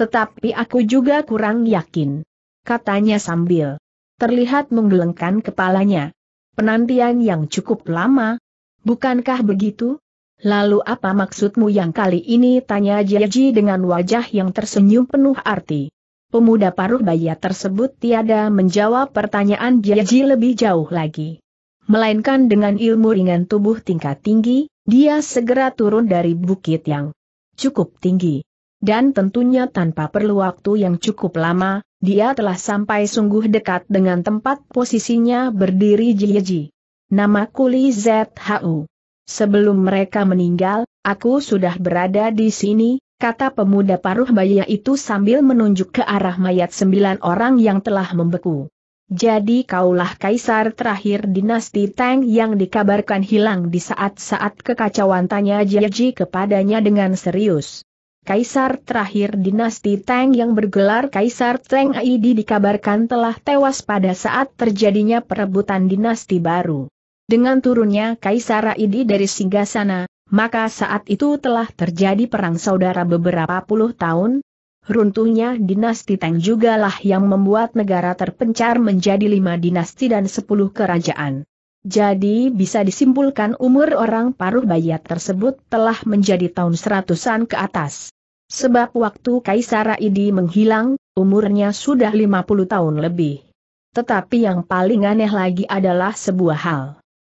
Tetapi aku juga kurang yakin. Katanya sambil terlihat menggelengkan kepalanya. Penantian yang cukup lama. Bukankah begitu? Lalu apa maksudmu yang kali ini? Tanya Jieji dengan wajah yang tersenyum penuh arti. Pemuda paruh baya tersebut tiada menjawab pertanyaan Jiaji lebih jauh lagi. Melainkan dengan ilmu ringan tubuh tingkat tinggi, dia segera turun dari bukit yang cukup tinggi. Dan tentunya tanpa perlu waktu yang cukup lama, dia telah sampai sungguh dekat dengan tempat posisinya berdiri Jiaji. Nama Kuli ZHU. Sebelum mereka meninggal, aku sudah berada di sini, kata pemuda paruh baya itu sambil menunjuk ke arah mayat sembilan orang yang telah membeku. Jadi kaulah kaisar terakhir dinasti Tang yang dikabarkan hilang di saat-saat kekacauan tanya Jiaji kepadanya dengan serius. Kaisar terakhir dinasti Tang yang bergelar Kaisar Tang Aidi dikabarkan telah tewas pada saat terjadinya perebutan dinasti baru. Dengan turunnya Kaisar Aidi dari singgasana, maka saat itu telah terjadi perang saudara beberapa puluh tahun, runtuhnya dinasti Tang juga lah yang membuat negara terpencar menjadi lima dinasti dan sepuluh kerajaan. Jadi bisa disimpulkan umur orang paruh bayat tersebut telah menjadi tahun seratusan ke atas. Sebab waktu Kaisara Idi menghilang, umurnya sudah lima puluh tahun lebih. Tetapi yang paling aneh lagi adalah sebuah hal.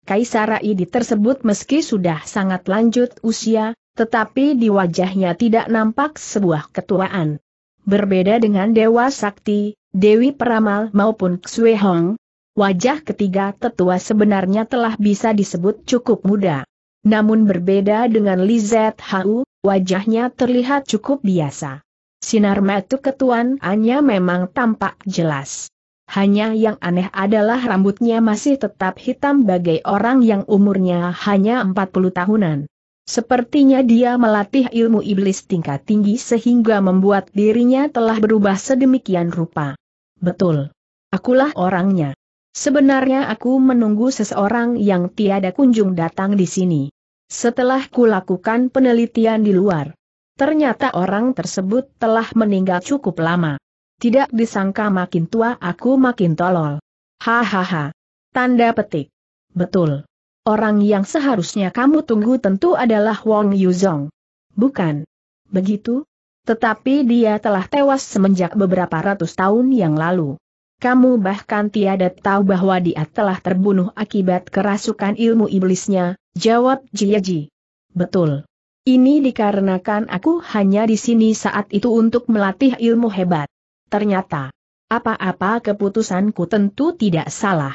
Kaisar Idi tersebut meski sudah sangat lanjut usia, tetapi di wajahnya tidak nampak sebuah ketuaan. Berbeda dengan Dewa Sakti, Dewi Peramal maupun Xue Hong, wajah ketiga tetua sebenarnya telah bisa disebut cukup muda. Namun berbeda dengan Lizet Hau, wajahnya terlihat cukup biasa. Sinar mata ketuanannya memang tampak jelas. Hanya yang aneh adalah rambutnya masih tetap hitam bagai orang yang umurnya hanya 40 tahunan. Sepertinya dia melatih ilmu iblis tingkat tinggi sehingga membuat dirinya telah berubah sedemikian rupa. Betul. Akulah orangnya. Sebenarnya aku menunggu seseorang yang tiada kunjung datang di sini. Setelah kulakukan penelitian di luar, ternyata orang tersebut telah meninggal cukup lama. Tidak disangka makin tua aku makin tolol. Hahaha. Tanda petik. Betul. Orang yang seharusnya kamu tunggu tentu adalah Wong Yuzong. Bukan. Begitu? Tetapi dia telah tewas semenjak beberapa ratus tahun yang lalu. Kamu bahkan tiada tahu bahwa dia telah terbunuh akibat kerasukan ilmu iblisnya, jawab Jiaji. Betul. Ini dikarenakan aku hanya di sini saat itu untuk melatih ilmu hebat. Ternyata, apa-apa keputusanku tentu tidak salah.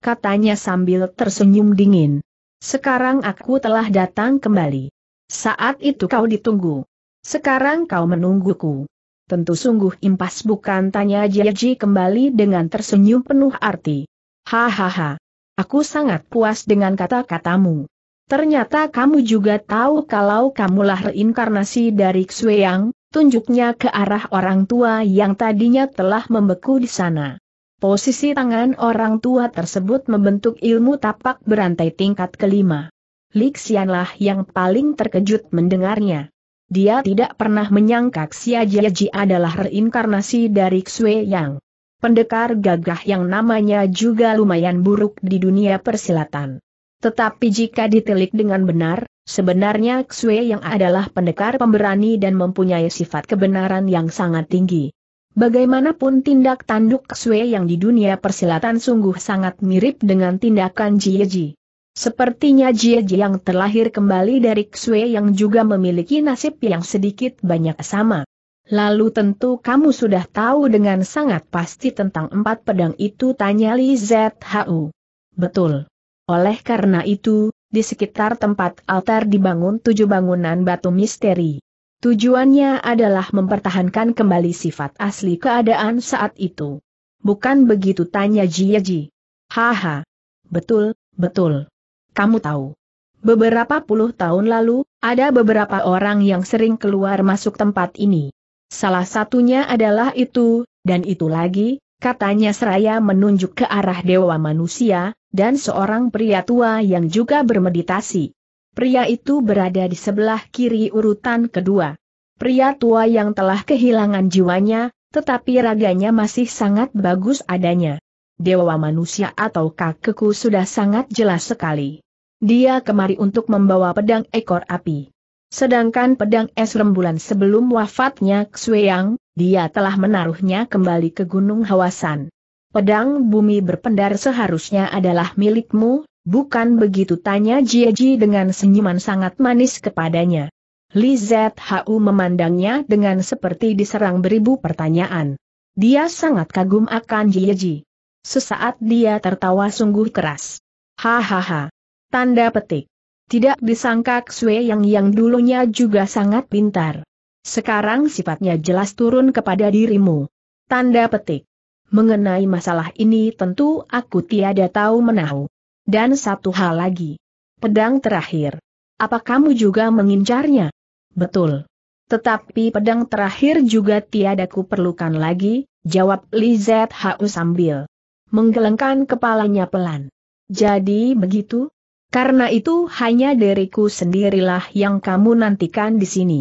Katanya sambil tersenyum dingin. Sekarang aku telah datang kembali. Saat itu kau ditunggu. Sekarang kau menungguku. Tentu sungguh impas bukan tanya Jiaji kembali dengan tersenyum penuh arti. Hahaha. Aku sangat puas dengan kata-katamu. Ternyata kamu juga tahu kalau kamulah reinkarnasi dari Xueyang tunjuknya ke arah orang tua yang tadinya telah membeku di sana. Posisi tangan orang tua tersebut membentuk ilmu tapak berantai tingkat kelima. Lixianlah yang paling terkejut mendengarnya. Dia tidak pernah menyangka Xia Jiaji adalah reinkarnasi dari Xue Yang. Pendekar gagah yang namanya juga lumayan buruk di dunia persilatan. Tetapi jika ditelik dengan benar, Sebenarnya Xue yang adalah pendekar pemberani dan mempunyai sifat kebenaran yang sangat tinggi. Bagaimanapun tindak tanduk Xue yang di dunia persilatan sungguh sangat mirip dengan tindakan Jie Ji. Sepertinya Jie Ji yang terlahir kembali dari Xue yang juga memiliki nasib yang sedikit banyak sama. Lalu tentu kamu sudah tahu dengan sangat pasti tentang empat pedang itu tanya Li ZHU. Betul. Oleh karena itu, di sekitar tempat altar dibangun tujuh bangunan batu misteri. Tujuannya adalah mempertahankan kembali sifat asli keadaan saat itu. Bukan begitu tanya Jieji. Haha. Betul, betul. Kamu tahu. Beberapa puluh tahun lalu, ada beberapa orang yang sering keluar masuk tempat ini. Salah satunya adalah itu, dan itu lagi, Katanya seraya menunjuk ke arah dewa manusia, dan seorang pria tua yang juga bermeditasi. Pria itu berada di sebelah kiri urutan kedua. Pria tua yang telah kehilangan jiwanya, tetapi raganya masih sangat bagus adanya. Dewa manusia atau kakeku sudah sangat jelas sekali. Dia kemari untuk membawa pedang ekor api. Sedangkan pedang es rembulan sebelum wafatnya Xueyang, dia telah menaruhnya kembali ke Gunung Hawasan. Pedang bumi berpendar seharusnya adalah milikmu, bukan begitu tanya Jieji dengan senyuman sangat manis kepadanya. Li ZHU memandangnya dengan seperti diserang beribu pertanyaan. Dia sangat kagum akan Jieji. Sesaat dia tertawa sungguh keras. Hahaha. Tanda petik. Tidak disangka Xue yang yang dulunya juga sangat pintar. Sekarang sifatnya jelas turun kepada dirimu. Tanda petik. Mengenai masalah ini tentu aku tiada tahu menahu. Dan satu hal lagi. Pedang terakhir. Apa kamu juga mengincarnya? Betul. Tetapi pedang terakhir juga tiada ku perlukan lagi, jawab Li Zhu sambil menggelengkan kepalanya pelan. Jadi begitu? Karena itu hanya diriku sendirilah yang kamu nantikan di sini.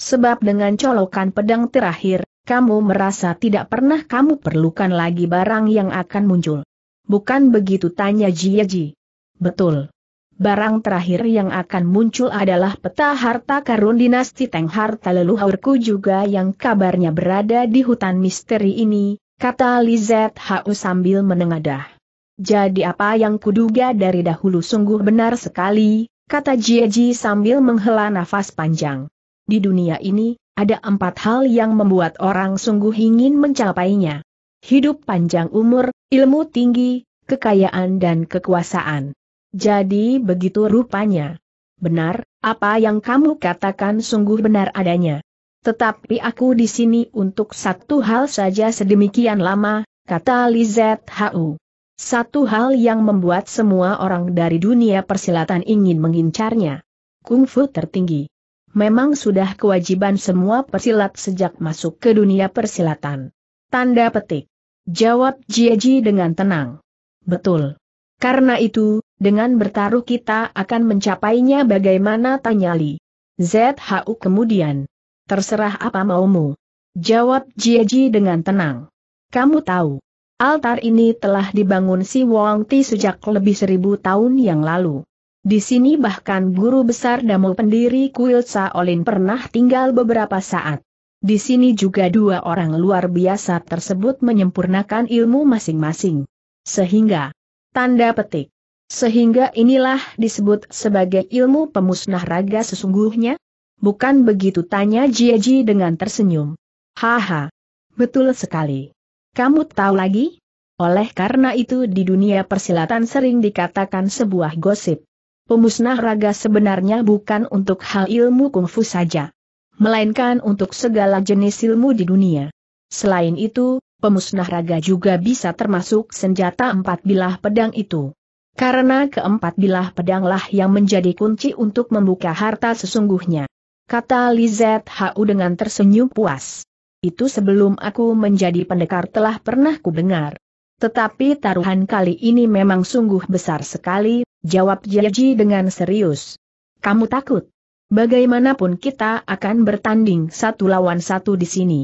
Sebab dengan colokan pedang terakhir, kamu merasa tidak pernah kamu perlukan lagi barang yang akan muncul. Bukan begitu tanya Jiaji. Betul. Barang terakhir yang akan muncul adalah peta harta karun dinasti Teng harta leluhurku juga yang kabarnya berada di hutan misteri ini, kata Lizette Hau sambil menengadah. Jadi apa yang kuduga dari dahulu sungguh benar sekali, kata Jieji sambil menghela nafas panjang. Di dunia ini, ada empat hal yang membuat orang sungguh ingin mencapainya. Hidup panjang umur, ilmu tinggi, kekayaan dan kekuasaan. Jadi begitu rupanya. Benar, apa yang kamu katakan sungguh benar adanya. Tetapi aku di sini untuk satu hal saja sedemikian lama, kata Lizette Hau. Satu hal yang membuat semua orang dari dunia persilatan ingin mengincarnya. Kungfu tertinggi. Memang sudah kewajiban semua persilat sejak masuk ke dunia persilatan. Tanda petik. Jawab Jieji dengan tenang. Betul. Karena itu, dengan bertaruh kita akan mencapainya bagaimana tanya Li. ZHU kemudian. Terserah apa maumu. Jawab Jieji dengan tenang. Kamu tahu. Altar ini telah dibangun si Wong Ti sejak lebih seribu tahun yang lalu. Di sini bahkan guru besar Damo pendiri kuil Saolin pernah tinggal beberapa saat. Di sini juga dua orang luar biasa tersebut menyempurnakan ilmu masing-masing. Sehingga, tanda petik, sehingga inilah disebut sebagai ilmu pemusnah raga sesungguhnya? Bukan begitu tanya Jieji dengan tersenyum. Haha, betul sekali. Kamu tahu lagi? Oleh karena itu di dunia persilatan sering dikatakan sebuah gosip. Pemusnah raga sebenarnya bukan untuk hal ilmu kungfu saja. Melainkan untuk segala jenis ilmu di dunia. Selain itu, pemusnah raga juga bisa termasuk senjata empat bilah pedang itu. Karena keempat bilah pedanglah yang menjadi kunci untuk membuka harta sesungguhnya. Kata Lizette Hau dengan tersenyum puas itu sebelum aku menjadi pendekar telah pernah kudengar. Tetapi taruhan kali ini memang sungguh besar sekali, jawab Jiaji dengan serius. Kamu takut? Bagaimanapun kita akan bertanding satu lawan satu di sini.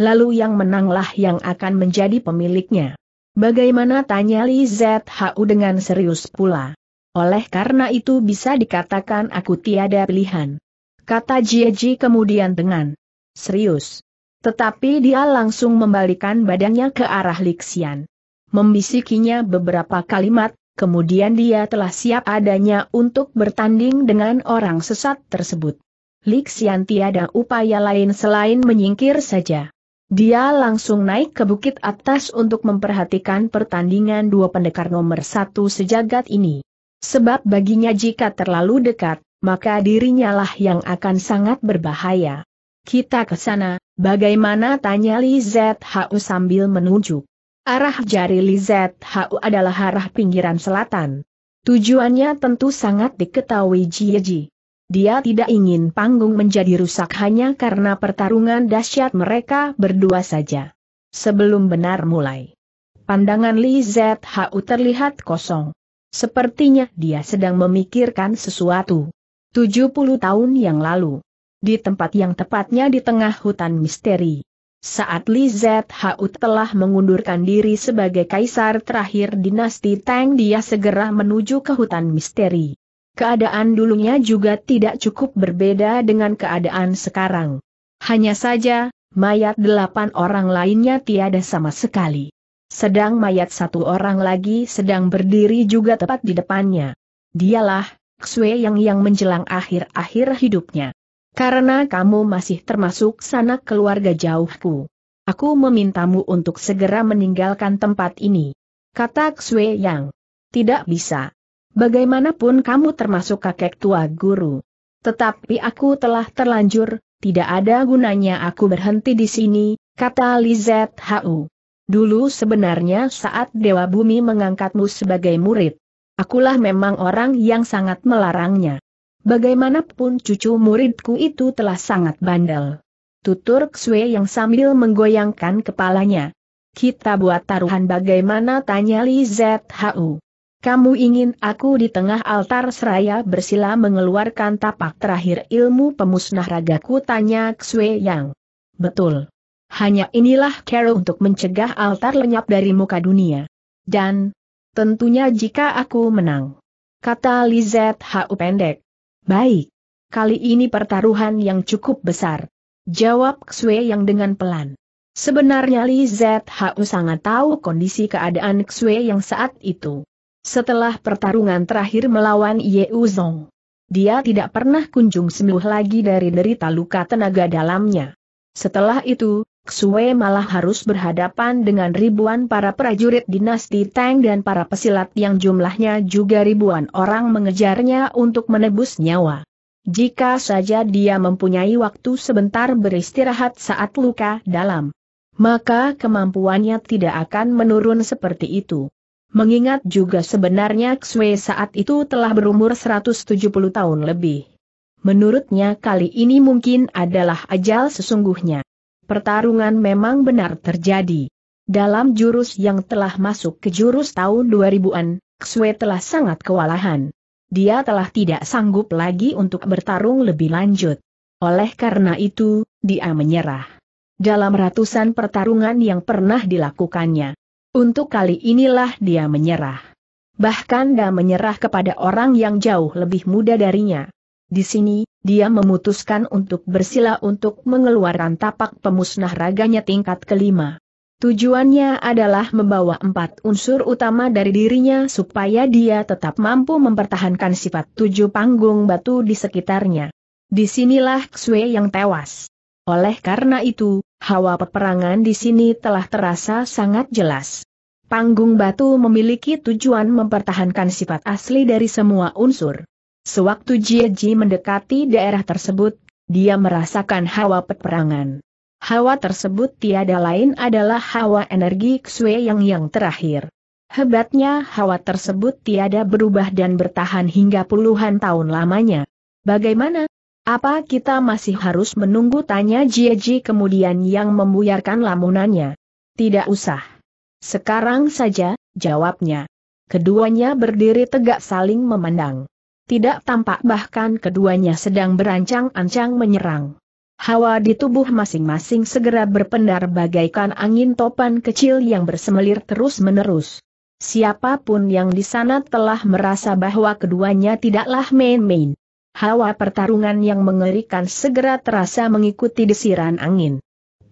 Lalu yang menanglah yang akan menjadi pemiliknya. Bagaimana tanya Li ZHU dengan serius pula. Oleh karena itu bisa dikatakan aku tiada pilihan. Kata Jiaji kemudian dengan serius. Tetapi dia langsung membalikan badannya ke arah Lixian. Membisikinya beberapa kalimat, kemudian dia telah siap adanya untuk bertanding dengan orang sesat tersebut. Lixian tiada upaya lain selain menyingkir saja. Dia langsung naik ke bukit atas untuk memperhatikan pertandingan dua pendekar nomor satu sejagat ini. Sebab baginya jika terlalu dekat, maka dirinya lah yang akan sangat berbahaya. Kita ke sana, bagaimana tanya Li ZHU sambil menunjuk. Arah jari Li ZHU adalah arah pinggiran selatan. Tujuannya tentu sangat diketahui Jieji. Dia tidak ingin panggung menjadi rusak hanya karena pertarungan dahsyat mereka berdua saja. Sebelum benar mulai. Pandangan Li ZHU terlihat kosong. Sepertinya dia sedang memikirkan sesuatu. 70 tahun yang lalu, di tempat yang tepatnya di tengah hutan misteri. Saat Li Zhu telah mengundurkan diri sebagai kaisar terakhir dinasti Tang dia segera menuju ke hutan misteri. Keadaan dulunya juga tidak cukup berbeda dengan keadaan sekarang. Hanya saja, mayat delapan orang lainnya tiada sama sekali. Sedang mayat satu orang lagi sedang berdiri juga tepat di depannya. Dialah, Xue yang yang menjelang akhir-akhir hidupnya. Karena kamu masih termasuk sanak keluarga jauhku. Aku memintamu untuk segera meninggalkan tempat ini. Kata Xue Yang. Tidak bisa. Bagaimanapun kamu termasuk kakek tua guru. Tetapi aku telah terlanjur, tidak ada gunanya aku berhenti di sini, kata Lizet Hau. Dulu sebenarnya saat Dewa Bumi mengangkatmu sebagai murid. Akulah memang orang yang sangat melarangnya. Bagaimanapun cucu muridku itu telah sangat bandel. Tutur Xue yang sambil menggoyangkan kepalanya. Kita buat taruhan bagaimana tanya Li ZHU. Kamu ingin aku di tengah altar seraya bersila mengeluarkan tapak terakhir ilmu pemusnah ragaku tanya Xue Yang. Betul. Hanya inilah cara untuk mencegah altar lenyap dari muka dunia. Dan, tentunya jika aku menang. Kata Li ZHU pendek. Baik. Kali ini pertaruhan yang cukup besar. Jawab Xue yang dengan pelan. Sebenarnya Li ZHU sangat tahu kondisi keadaan Xue yang saat itu. Setelah pertarungan terakhir melawan Ye Uzong, dia tidak pernah kunjung sembuh lagi dari derita luka tenaga dalamnya. Setelah itu, Xue malah harus berhadapan dengan ribuan para prajurit dinasti Tang dan para pesilat yang jumlahnya juga ribuan orang mengejarnya untuk menebus nyawa. Jika saja dia mempunyai waktu sebentar beristirahat saat luka dalam, maka kemampuannya tidak akan menurun seperti itu. Mengingat juga sebenarnya Xue saat itu telah berumur 170 tahun lebih. Menurutnya kali ini mungkin adalah ajal sesungguhnya pertarungan memang benar terjadi. Dalam jurus yang telah masuk ke jurus tahun 2000-an, Xue telah sangat kewalahan. Dia telah tidak sanggup lagi untuk bertarung lebih lanjut. Oleh karena itu, dia menyerah. Dalam ratusan pertarungan yang pernah dilakukannya. Untuk kali inilah dia menyerah. Bahkan dia menyerah kepada orang yang jauh lebih muda darinya. Di sini, dia memutuskan untuk bersila untuk mengeluarkan tapak pemusnah raganya tingkat kelima. Tujuannya adalah membawa empat unsur utama dari dirinya supaya dia tetap mampu mempertahankan sifat tujuh panggung batu di sekitarnya. Disinilah Xue yang tewas. Oleh karena itu, hawa peperangan di sini telah terasa sangat jelas. Panggung batu memiliki tujuan mempertahankan sifat asli dari semua unsur. Sewaktu Jie Ji mendekati daerah tersebut, dia merasakan hawa peperangan. Hawa tersebut tiada lain adalah hawa energi Xue yang yang terakhir. Hebatnya hawa tersebut tiada berubah dan bertahan hingga puluhan tahun lamanya. Bagaimana? Apa kita masih harus menunggu tanya Jie Ji kemudian yang membuyarkan lamunannya? Tidak usah. Sekarang saja, jawabnya. Keduanya berdiri tegak saling memandang tidak tampak bahkan keduanya sedang berancang-ancang menyerang. Hawa di tubuh masing-masing segera berpendar bagaikan angin topan kecil yang bersemelir terus-menerus. Siapapun yang di sana telah merasa bahwa keduanya tidaklah main-main. Hawa pertarungan yang mengerikan segera terasa mengikuti desiran angin.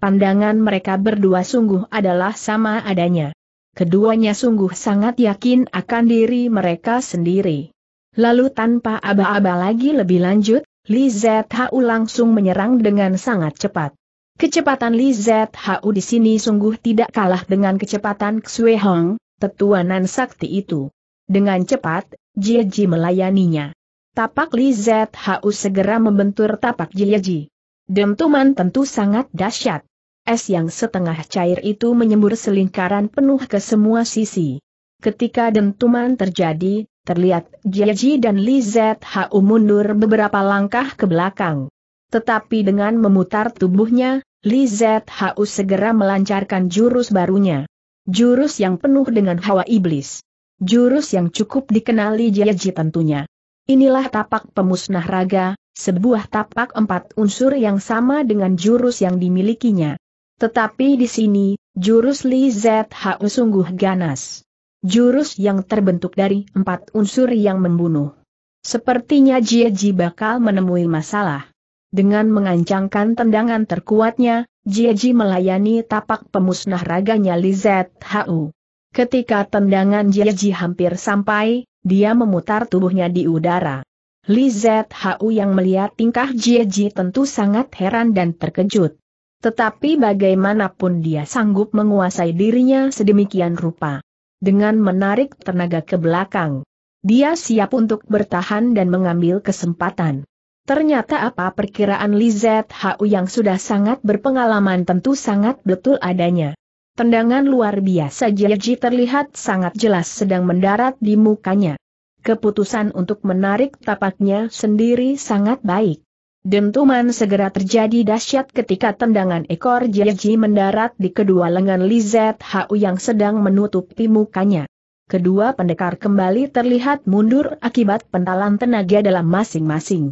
Pandangan mereka berdua sungguh adalah sama adanya. Keduanya sungguh sangat yakin akan diri mereka sendiri. Lalu tanpa aba-aba lagi lebih lanjut, Li ZHU langsung menyerang dengan sangat cepat. Kecepatan Li ZHU di sini sungguh tidak kalah dengan kecepatan Xue Hong, tetuanan sakti itu. Dengan cepat, Jie Ji melayaninya. Tapak Li ZHU segera membentur tapak Jie Ji. Dentuman tentu sangat dahsyat. Es yang setengah cair itu menyembur selingkaran penuh ke semua sisi. Ketika dentuman terjadi, terlihat Jeji dan Li ZHU mundur beberapa langkah ke belakang. Tetapi dengan memutar tubuhnya, Li ZHU segera melancarkan jurus barunya. Jurus yang penuh dengan hawa iblis. Jurus yang cukup dikenali Jeji tentunya. Inilah tapak pemusnah raga, sebuah tapak empat unsur yang sama dengan jurus yang dimilikinya. Tetapi di sini, jurus Li ZHU sungguh ganas. Jurus yang terbentuk dari empat unsur yang membunuh. Sepertinya Jie Ji bakal menemui masalah. Dengan mengancangkan tendangan terkuatnya, Jie Ji melayani tapak pemusnah raganya Li Zhu. Ketika tendangan Jie Ji hampir sampai, dia memutar tubuhnya di udara. Li Zhu yang melihat tingkah Jie Ji tentu sangat heran dan terkejut. Tetapi bagaimanapun dia sanggup menguasai dirinya sedemikian rupa dengan menarik tenaga ke belakang. Dia siap untuk bertahan dan mengambil kesempatan. Ternyata apa perkiraan Lizette HU yang sudah sangat berpengalaman tentu sangat betul adanya. Tendangan luar biasa Jeji terlihat sangat jelas sedang mendarat di mukanya. Keputusan untuk menarik tapaknya sendiri sangat baik. Dentuman segera terjadi dahsyat ketika tendangan ekor Jeji mendarat di kedua lengan Lizet Hau yang sedang menutupi mukanya. Kedua pendekar kembali terlihat mundur akibat pentalan tenaga dalam masing-masing.